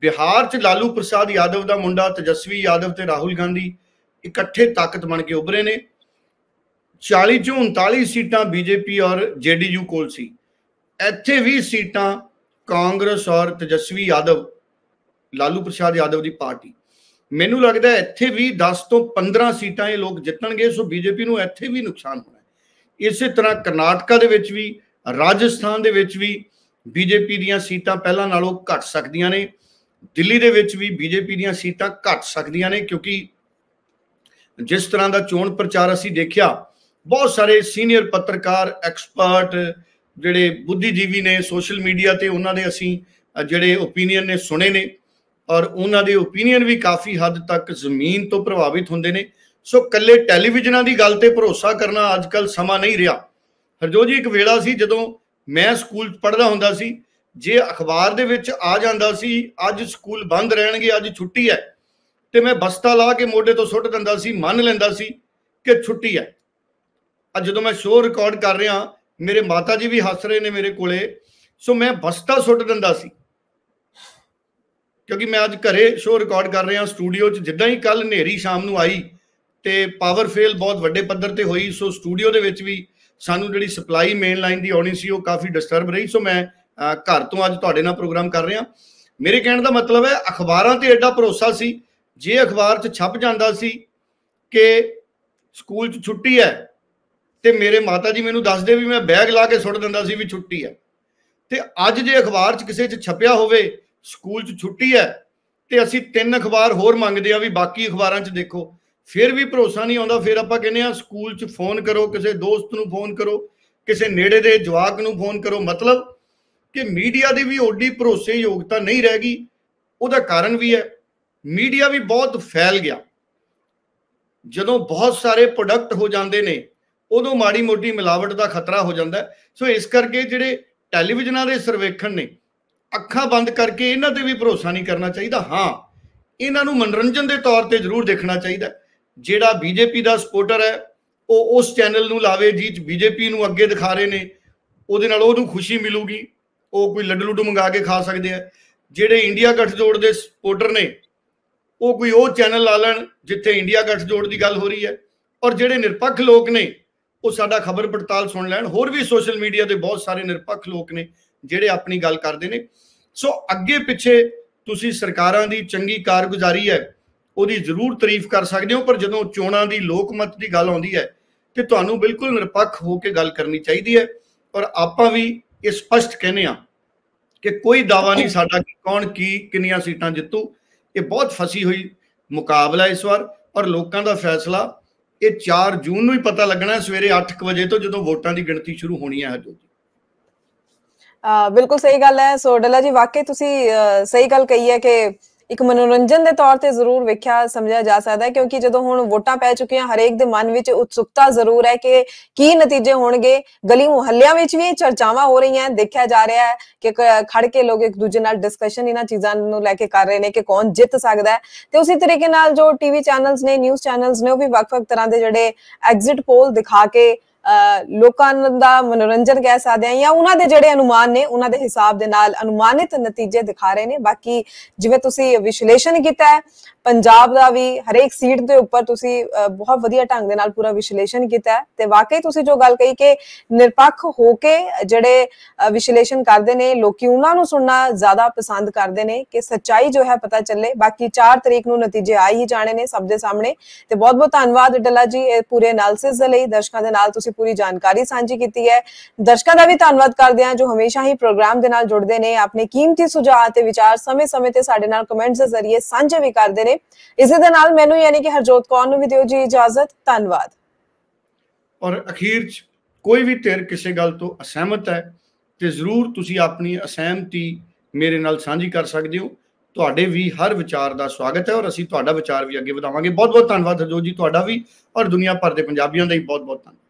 ਬਿਹਾਰ 'ਚ ਲਾਲੂ ਪ੍ਰਸਾਦ ਯਾਦਵ ਦਾ ਮੁੰਡਾ ਤਜਸਵੀ ਯਾਦਵ ਤੇ ਰਾਹੁਲ ਗਾਂਧੀ ਇਕੱਠੇ ਤਾਕਤ ਬਣ ਕੇ ਉਭਰੇ ਨੇ 40 ਚੋਂ 39 ਸੀਟਾਂ ਬੀਜੇਪੀ ਔਰ ਜੇਡੀਯੂ ਕੋਲ ਸੀ ਇੱਥੇ ਵੀ ਸੀਟਾਂ ਕਾਂਗਰਸ ਔਰ ਤਜਸਵੀ ਯਾਦਵ ਲਾਲੂ ਪ੍ਰਸਾਦ ਯਾਦਵ ਦੀ ਪਾਰਟੀ ਮੈਨੂੰ ਲੱਗਦਾ ਇੱਥੇ ਵੀ 10 ਤੋਂ 15 ਸੀਟਾਂ ਇਹ ਲੋਕ ਜਿੱਤਣਗੇ ਸੋ ਬੀਜੇਪੀ ਨੂੰ ਇੱਥੇ ਵੀ ਨੁਕਸਾਨ ਹੋਣਾ ਹੈ ਇਸੇ ਤਰ੍ਹਾਂ ਕਰਨਾਟਕਾ ਦੇ ਵਿੱਚ ਵੀ ਰਾਜਸਥਾਨ ਦੇ ਵਿੱਚ ਵੀ ਬੀਜੇਪੀ ਦੀਆਂ ਸੀਟਾਂ ਪਹਿਲਾਂ ਨਾਲੋਂ ਘਟ ਸਕਦੀਆਂ ਨੇ ਦਿੱਲੀ ਦੇ ਵਿੱਚ ਵੀ ਬੀਜੇਪੀ ਦੀਆਂ ਸੀਟਾਂ ਘਟ ਸਕਦੀਆਂ ਨੇ ਕਿਉਂਕਿ ਜਿਸ ਤਰ੍ਹਾਂ ਦਾ ਚੋਣ ਪ੍ਰਚਾਰ ਅਸੀਂ ਦੇਖਿਆ ਬਹੁਤ ਸਾਰੇ ਸੀਨੀਅਰ ਪੱਤਰਕਾਰ ਐਕਸਪਰਟ ਜਿਹੜੇ ਬੁੱਧੀਜੀਵੀ ਨੇ ਸੋਸ਼ਲ ਮੀਡੀਆ ਤੇ ਉਹਨਾਂ ਦੇ ਅਸੀਂ ਜਿਹੜੇ ਓਪੀਨੀਅਨ ਨੇ ਸੁਣੇ ਨੇ ਔਰ ਉਹਨਾਂ ਦੇ ਓਪੀਨੀਅਨ ਵੀ ਕਾਫੀ ਹੱਦ ਤੱਕ ਜ਼ਮੀਨ ਤੋਂ ਪ੍ਰਭਾਵਿਤ ਹੁੰਦੇ ਨੇ ਸੋ ਕੱਲੇ ਟੈਲੀਵਿਜ਼ਨਾਂ ਦੀ ਗੱਲ ਤੇ ਭਰੋਸਾ ਕਰਨਾ ਅੱਜਕੱਲ ਸਮਾਂ ਨਹੀਂ ਰਿਹਾ ਹਰਜੋਜੀ ਜੀ ਇੱਕ ਵੇਲਾ ਸੀ ਜਦੋਂ ਮੈਂ ਸਕੂਲ ਪੜ੍ਹਦਾ ਹੁੰਦਾ ਸੀ ਜੇ ਅਖਬਾਰ ਦੇ ਵਿੱਚ ਆ ਜਾਂਦਾ ਸੀ ਅੱਜ ਸਕੂਲ ਬੰਦ ਰਹਿਣਗੇ ਅੱਜ ਛੁੱਟੀ ਹੈ ਤੇ ਮੈਂ ਬਸਤਾ ਲਾ ਕੇ ਮੋਢੇ ਤੋਂ ਸੁੱਟ ਦਿੰਦਾ ਸੀ ਮੰਨ ਲੈਂਦਾ ਸੀ ਕਿ ਛੁੱਟੀ ਹੈ ਅੱਜ ਜਦੋਂ ਮੈਂ ਸ਼ੋਅ ਰਿਕਾਰਡ ਕਰ ਰਿਹਾ ਮੇਰੇ ਮਾਤਾ ਜੀ ਵੀ ਹੱਸ ਰਹੇ ਨੇ ਮੇਰੇ ਕੋਲੇ ਸੋ ਮੈਂ ਬਸਤਾ ਸੁੱਟ ਦਿੰਦਾ ਸੀ ਕਿਉਂਕਿ ਮੈਂ ਅੱਜ ਘਰੇ ਸ਼ੋਅ ਰਿਕਾਰਡ ਕਰ ਰਿਹਾ ਸਟੂਡੀਓ 'ਚ ਜਿੱਦਾਂ ਹੀ ਕੱਲ ਨੇਰੀ ਸ਼ਾਮ ਨੂੰ ਆਈ ਤੇ ਪਾਵਰ ਫੇਲ ਬਹੁਤ ਵੱਡੇ ਪੱਧਰ ਤੇ ਹੋਈ ਸੋ ਸਟੂਡੀਓ ਦੇ ਵਿੱਚ ਵੀ ਸਾਨੂੰ ਜਿਹੜੀ ਸਪਲਾਈ ਮੇਨ ਲਾਈਨ ਦੀ ਆਉਣੀ ਸੀ ਉਹ ਕਾਫੀ ਡਿਸਟਰਬ ਰਹੀ ਸੋ ਮੈਂ ਘਰ ਤੋਂ ਅੱਜ ਤੁਹਾਡੇ ਨਾਲ ਪ੍ਰੋਗਰਾਮ ਕਰ ਰਹੇ ਹਾਂ ਮੇਰੇ ਕਹਿਣ ਦਾ ਮਤਲਬ ਹੈ ਅਖਬਾਰਾਂ ਤੇ ਐਡਾ ਭਰੋਸਾ ਸੀ ਜੇ ਅਖਬਾਰ 'ਚ ਛਪ ਜਾਂਦਾ ਸੀ ਕਿ ਸਕੂਲ 'ਚ ਛੁੱਟੀ ਹੈ ਤੇ ਮੇਰੇ ਮਾਤਾ ਜੀ ਮੈਨੂੰ ਦੱਸਦੇ ਵੀ ਮੈਂ ਬੈਗ ਲਾ ਕੇ ਸੁੱਟ ਦਿੰਦਾ ਸੀ ਵੀ ਛੁੱਟੀ ਹੈ ਤੇ ਅੱਜ ਜੇ ਅਖਬਾਰ 'ਚ ਕਿਸੇ 'ਚ ਛਪਿਆ ਹੋਵੇ ਸਕੂਲ 'ਚ ਛੁੱਟੀ ਹੈ ਤੇ ਅਸੀਂ ਤਿੰਨ ਅਖਬਾਰ ਹੋਰ ਮੰਗਦੇ ਆ ਵੀ ਬਾਕੀ ਅਖਬਾਰਾਂ 'ਚ ਦੇਖੋ ਫਿਰ ਵੀ ਭਰੋਸਾ ਨਹੀਂ ਆਉਂਦਾ ਫਿਰ ਆਪਾਂ ਕਹਿੰਦੇ ਆ ਸਕੂਲ 'ਚ ਫੋਨ ਕਰੋ ਕਿਸੇ ਦੋਸਤ ਨੂੰ ਫੋਨ ਕਰੋ ਕਿਸੇ ਨੇੜੇ ਦੇ ਜਵਾਕ ਨੂੰ ਫੋਨ ਕਰੋ ਮਤਲਬ ਕਿ ਮੀਡੀਆ ਦੀ ਵੀ ਓਡੀ ਭਰੋਸੇਯੋਗਤਾ ਨਹੀਂ ਰਹਿ ਗਈ ਉਹਦਾ ਕਾਰਨ ਵੀ ਹੈ ਮੀਡੀਆ ਵੀ ਬਹੁਤ ਫੈਲ ਗਿਆ ਜਦੋਂ ਬਹੁਤ ਸਾਰੇ ਪ੍ਰੋਡਕਟ ਹੋ ਜਾਂਦੇ ਨੇ ਉਦੋਂ ਮਾੜੀ ਮੋਟੀ ਮਿਲਾਵਟ ਦਾ ਖਤਰਾ ਹੋ ਜਾਂਦਾ ਸੋ ਇਸ ਕਰਕੇ ਜਿਹੜੇ ਟੈਲੀਵਿਜ਼ਨਾਂ ਦੇ ਸਰਵੇਖਣ ਨੇ ਅੱਖਾਂ ਬੰਦ ਕਰਕੇ ਇਹਨਾਂ ਤੇ ਵੀ ਭਰੋਸਾ ਨਹੀਂ ਕਰਨਾ ਚਾਹੀਦਾ ਹਾਂ ਇਹਨਾਂ ਨੂੰ ਮਨੋਰੰਜਨ ਦੇ ਤੌਰ ਤੇ ਜ਼ਰੂਰ ਦੇਖਣਾ ਚਾਹੀਦਾ ਜਿਹੜਾ ਬੀਜੇਪੀ ਦਾ ਸਪੋਰਟਰ ਹੈ ਉਹ ਉਸ ਚੈਨਲ ਨੂੰ ਲਾਵੇ ਜੀ ਬੀਜੇਪੀ ਨੂੰ ਅੱਗੇ ਦਿਖਾ ਰਹੇ ਨੇ ਉਹਦੇ ਨਾਲ ਉਹਨੂੰ ਖੁਸ਼ੀ ਮਿਲੂਗੀ ਉਹ ਕੋਈ ਲੱਡੂ ਲੱਡੂ ਮੰਗਾ ਕੇ ਖਾ ਸਕਦੇ ਆ ਜਿਹੜੇ ਇੰਡੀਆ ਜੋੜ ਦੇ ਸਪੋਰਟਰ ਨੇ ਉਹ ਕੋਈ ਉਹ ਚੈਨਲ ਲਾ ਲੈਣ ਜਿੱਥੇ ਇੰਡੀਆ ਜੋੜ ਦੀ ਗੱਲ ਹੋ ਰਹੀ ਹੈ ਔਰ ਜਿਹੜੇ ਨਿਰਪੱਖ ਲੋਕ ਨੇ ਉਹ ਸਾਡਾ ਖਬਰ ਪੜਤਾਲ ਸੁਣ ਲੈਣ ਹੋਰ ਵੀ ਸੋਸ਼ਲ ਮੀਡੀਆ ਦੇ ਬਹੁਤ ਸਾਰੇ ਨਿਰਪੱਖ ਲੋਕ ਨੇ ਜਿਹੜੇ ਆਪਣੀ ਗੱਲ ਕਰਦੇ ਨੇ ਸੋ ਅੱਗੇ ਪਿੱਛੇ ਤੁਸੀਂ ਸਰਕਾਰਾਂ ਦੀ ਚੰਗੀ ਕਾਰਗੁਜ਼ਾਰੀ ਹੈ ਉਹਦੀ ਜ਼ਰੂਰ ਤਾਰੀਫ ਕਰ ਸਕਦੇ ਹੋ ਪਰ ਜਦੋਂ ਚੋਣਾਂ ਦੀ ਲੋਕਮਤ ਦੀ ਗੱਲ ਆਉਂਦੀ ਹੈ ਤੇ ਤੁਹਾਨੂੰ ਬਿਲਕੁਲ ਨਿਰਪੱਖ ਹੋ ਕੇ ਗੱਲ ਕਰਨੀ ਚਾਹੀਦੀ ਹੈ ਔਰ ਆਪਾਂ ਵੀ ਇਹ ਸਪਸ਼ਟ ਕਹਿੰਦੇ ਆ ਕਿ ਕੋਈ ਦਾਵਾ ਨਹੀਂ ਸਾਡਾ ਕਿ ਕੌਣ ਕੀ ਕਿੰਨੀਆਂ ਸੀਟਾਂ ਜਿੱਤੂ ਇਹ ਬਹੁਤ ਫਸੀ ਹੋਈ ਮੁਕਾਬਲਾ ਇਸ ਵਾਰ ਔਰ ਲੋਕਾਂ ਦਾ ਫੈਸਲਾ ਇਹ 4 ਜੂਨ ਨੂੰ ਹੀ ਪਤਾ ਲੱਗਣਾ ਹੈ ਸਵੇਰੇ 8:00 ਵਜੇ ਤੋਂ ਜਦੋਂ ਵੋਟਾਂ ਦੀ ਗਿਣਤੀ ਸ਼ੁਰੂ ਹੋਣੀ ਹੈ ਹਜੋ ਬਿਲਕੁਲ ਸਹੀ ਗੱਲ ਹੈ ਸੋਡਲਾ ਜੀ ਵਾਕਈ ਤੁਸੀਂ ਸਹੀ ਗੱਲ ਕਹੀ ਹੈ ਕਿ ਇੱਕ ਮਨੋਰੰਜਨ ਦੇ ਤੌਰ ਤੇ ਜ਼ਰੂਰ ਵੇਖਿਆ ਸਮਝਿਆ ਜਾ ਸਕਦਾ ਹੈ ਕਿਉਂਕਿ ਜਦੋਂ ਹੁਣ ਵੋਟਾਂ ਪੈ ਚੁੱਕੀਆਂ ਹਰੇਕ ਦੇ ਮਨ ਵਿੱਚ ਉਤਸੁਕਤਾ ਜ਼ਰੂਰ ਹੈ ਕਿ ਕੀ ਨਤੀਜੇ ਹੋਣਗੇ ਗਲੀ ਮੁਹੱਲਿਆਂ ਵਿੱਚ ਵੀ ਚਰਚਾਵਾਂ ਹੋ ਰਹੀਆਂ ਦੇਖਿਆ ਜਾ ਰਿਹਾ ਹੈ ਕਿ ਖੜ ਕੇ ਲੋਕ ਇੱਕ ਦੂਜੇ ਨਾਲ ਡਿਸਕਸ਼ਨ ਇਹਨਾਂ ਚੀਜ਼ਾਂ ਨੂੰ ਲੈ ਕੇ ਕਰ ਰਹੇ ਨੇ ਕਿ ਕੌਣ ਜਿੱਤ ਸਕਦਾ ਹੈ ਤੇ ਉਸੇ ਤਰੀਕੇ ਨਾਲ ਜੋ ਟੀਵੀ ਚੈਨਲਸ ਨੇ ਨਿਊਜ਼ ਚੈਨਲਸ ਨੇ ਉਹ ਵੀ ਵੱਖ-ਵੱਖ ਤਰ੍ਹਾਂ ਦੇ ਜਿਹੜੇ ਐਗਜ਼ਿਟ ਪੋਲ ਦਿਖਾ ਕੇ ਲੋਕਾਂ ਦਾ ਮਨੋਰੰਜਨ ਕਹਿ ਸਕਦੇ ਆ ਜਾਂ ਉਹਨਾਂ ਦੇ ਜਿਹੜੇ ਅਨੁਮਾਨ ਨੇ ਉਹਨਾਂ ਦੇ ਹਿਸਾਬ ਦੇ ਨਾਲ ਅਨੁਮਾਨਿਤ ਨਤੀਜੇ ਦਿਖਾ ਰਹੇ ਨੇ ਬਾਕੀ ਜਿਵੇਂ ਤੁਸੀਂ ਵਿਸ਼ਲੇਸ਼ਣ ਕੀਤਾ ਹੈ ਪੰਜਾਬ ਦਾ ਵੀ ਹਰੇਕ ਸੀਟ ਦੇ ਉੱਪਰ ਤੁਸੀਂ ਬਹੁਤ ਵਧੀਆ ਢੰਗ ਦੇ ਨਾਲ ਪੂਰਾ ਵਿਸ਼ਲੇਸ਼ਣ ਕੀਤਾ ਹੈ ਤੇ ਵਾਕਈ ਤੁਸੀਂ ਜੋ ਗੱਲ ਕਹੀ ਕਿ ਨਿਰਪੱਖ ਹੋ ਕੇ ਜਿਹੜੇ ਵਿਸ਼ਲੇਸ਼ਣ ਕਰਦੇ ਨੇ ਲੋਕੀ ਉਹਨਾਂ ਨੂੰ ਸੁਣਨਾ ਜ਼ਿਆਦਾ ਪਸੰਦ ਕਰਦੇ ਨੇ ਕਿ ਸੱਚਾਈ ਜੋ ਹੈ ਪਤਾ ਚੱਲੇ ਬਾਕੀ 4 ਤਰੀਕ ਨੂੰ ਨਤੀਜੇ ਆ ਹੀ ਜਾਣੇ ਨੇ ਸਭ ਦੇ ਸਾਹਮਣੇ ਤੇ ਬਹੁਤ ਬਹੁਤ ਧੰਨਵਾਦ ਡੱਲਾ ਜੀ ਇਹ ਪੂਰੇ ਐਨਾਲਿਸਿਸ ਦੇ ਲਈ ਦਰਸ਼ਕਾਂ ਦੇ ਨਾਲ ਤੁਸੀਂ ਪੂਰੀ ਜਾਣਕਾਰੀ ਸਾਂਝੀ ਕੀਤੀ ਹੈ ਦਰਸ਼ਕਾਂ ਦਾ ਵੀ ਧੰਨਵਾਦ ਕਰਦੇ ਹਾਂ ਜੋ ਹਮੇਸ਼ਾ ਹੀ ਪ੍ਰੋਗਰਾਮ ਦੇ ਨਾਲ ਜੁੜਦੇ ਨੇ ਆਪਣੇ ਕੀਮਤੀ ਸੁਝਾਅ ਤੇ ਵਿਚਾਰ ਸਮੇਂ-ਸਮੇਂ ਤੇ ਸਾਡੇ ਨਾਲ ਕਮੈਂਟਸ ਦੇ ਜ਼ਰੀਏ ਸਾਂਝੇ ਵੀ ਕਰਦੇ ਨੇ ਇਸੇ ਦੇ ਨਾਲ ਮੈਨੂੰ ਯਾਨੀ ਕਿ ਹਰਜੋਤ ਕੌਰ ਨੂੰ ਵੀ ਦਿਓ ਜੀ ਇਜਾਜ਼ਤ ਧੰਨਵਾਦ ਔਰ ਅਖੀਰ ਚ ਕੋਈ ਵੀ ਧਿਰ ਕਿਸੇ ਗੱਲ ਤੋਂ ਅਸਹਿਮਤ ਹੈ ਤੇ ਜ਼ਰੂਰ ਤੁਸੀਂ ਆਪਣੀ ਅਸਹਿਮਤੀ ਮੇਰੇ ਨਾਲ ਸਾਂਝੀ ਕਰ ਸਕਦੇ ਹੋ ਤੁਹਾਡੇ ਵੀ ਹਰ ਵਿਚਾਰ ਦਾ ਸਵਾਗਤ ਹੈ ਔਰ ਅਸੀਂ ਤੁਹਾਡਾ ਵਿਚਾਰ ਵੀ ਅੱਗੇ ਵਧਾਵਾਂਗੇ ਬਹੁਤ ਬਹੁਤ ਧੰਨਵਾਦ ਹਰਜੋਤ ਜੀ ਤੁਹਾਡਾ ਵੀ ਔਰ ਦੁਨੀਆ ਭਰ ਦੇ ਪੰਜਾਬੀਆਂ ਦਾ ਹੀ ਬਹੁਤ ਬਹੁਤ ਧੰਨਵਾਦ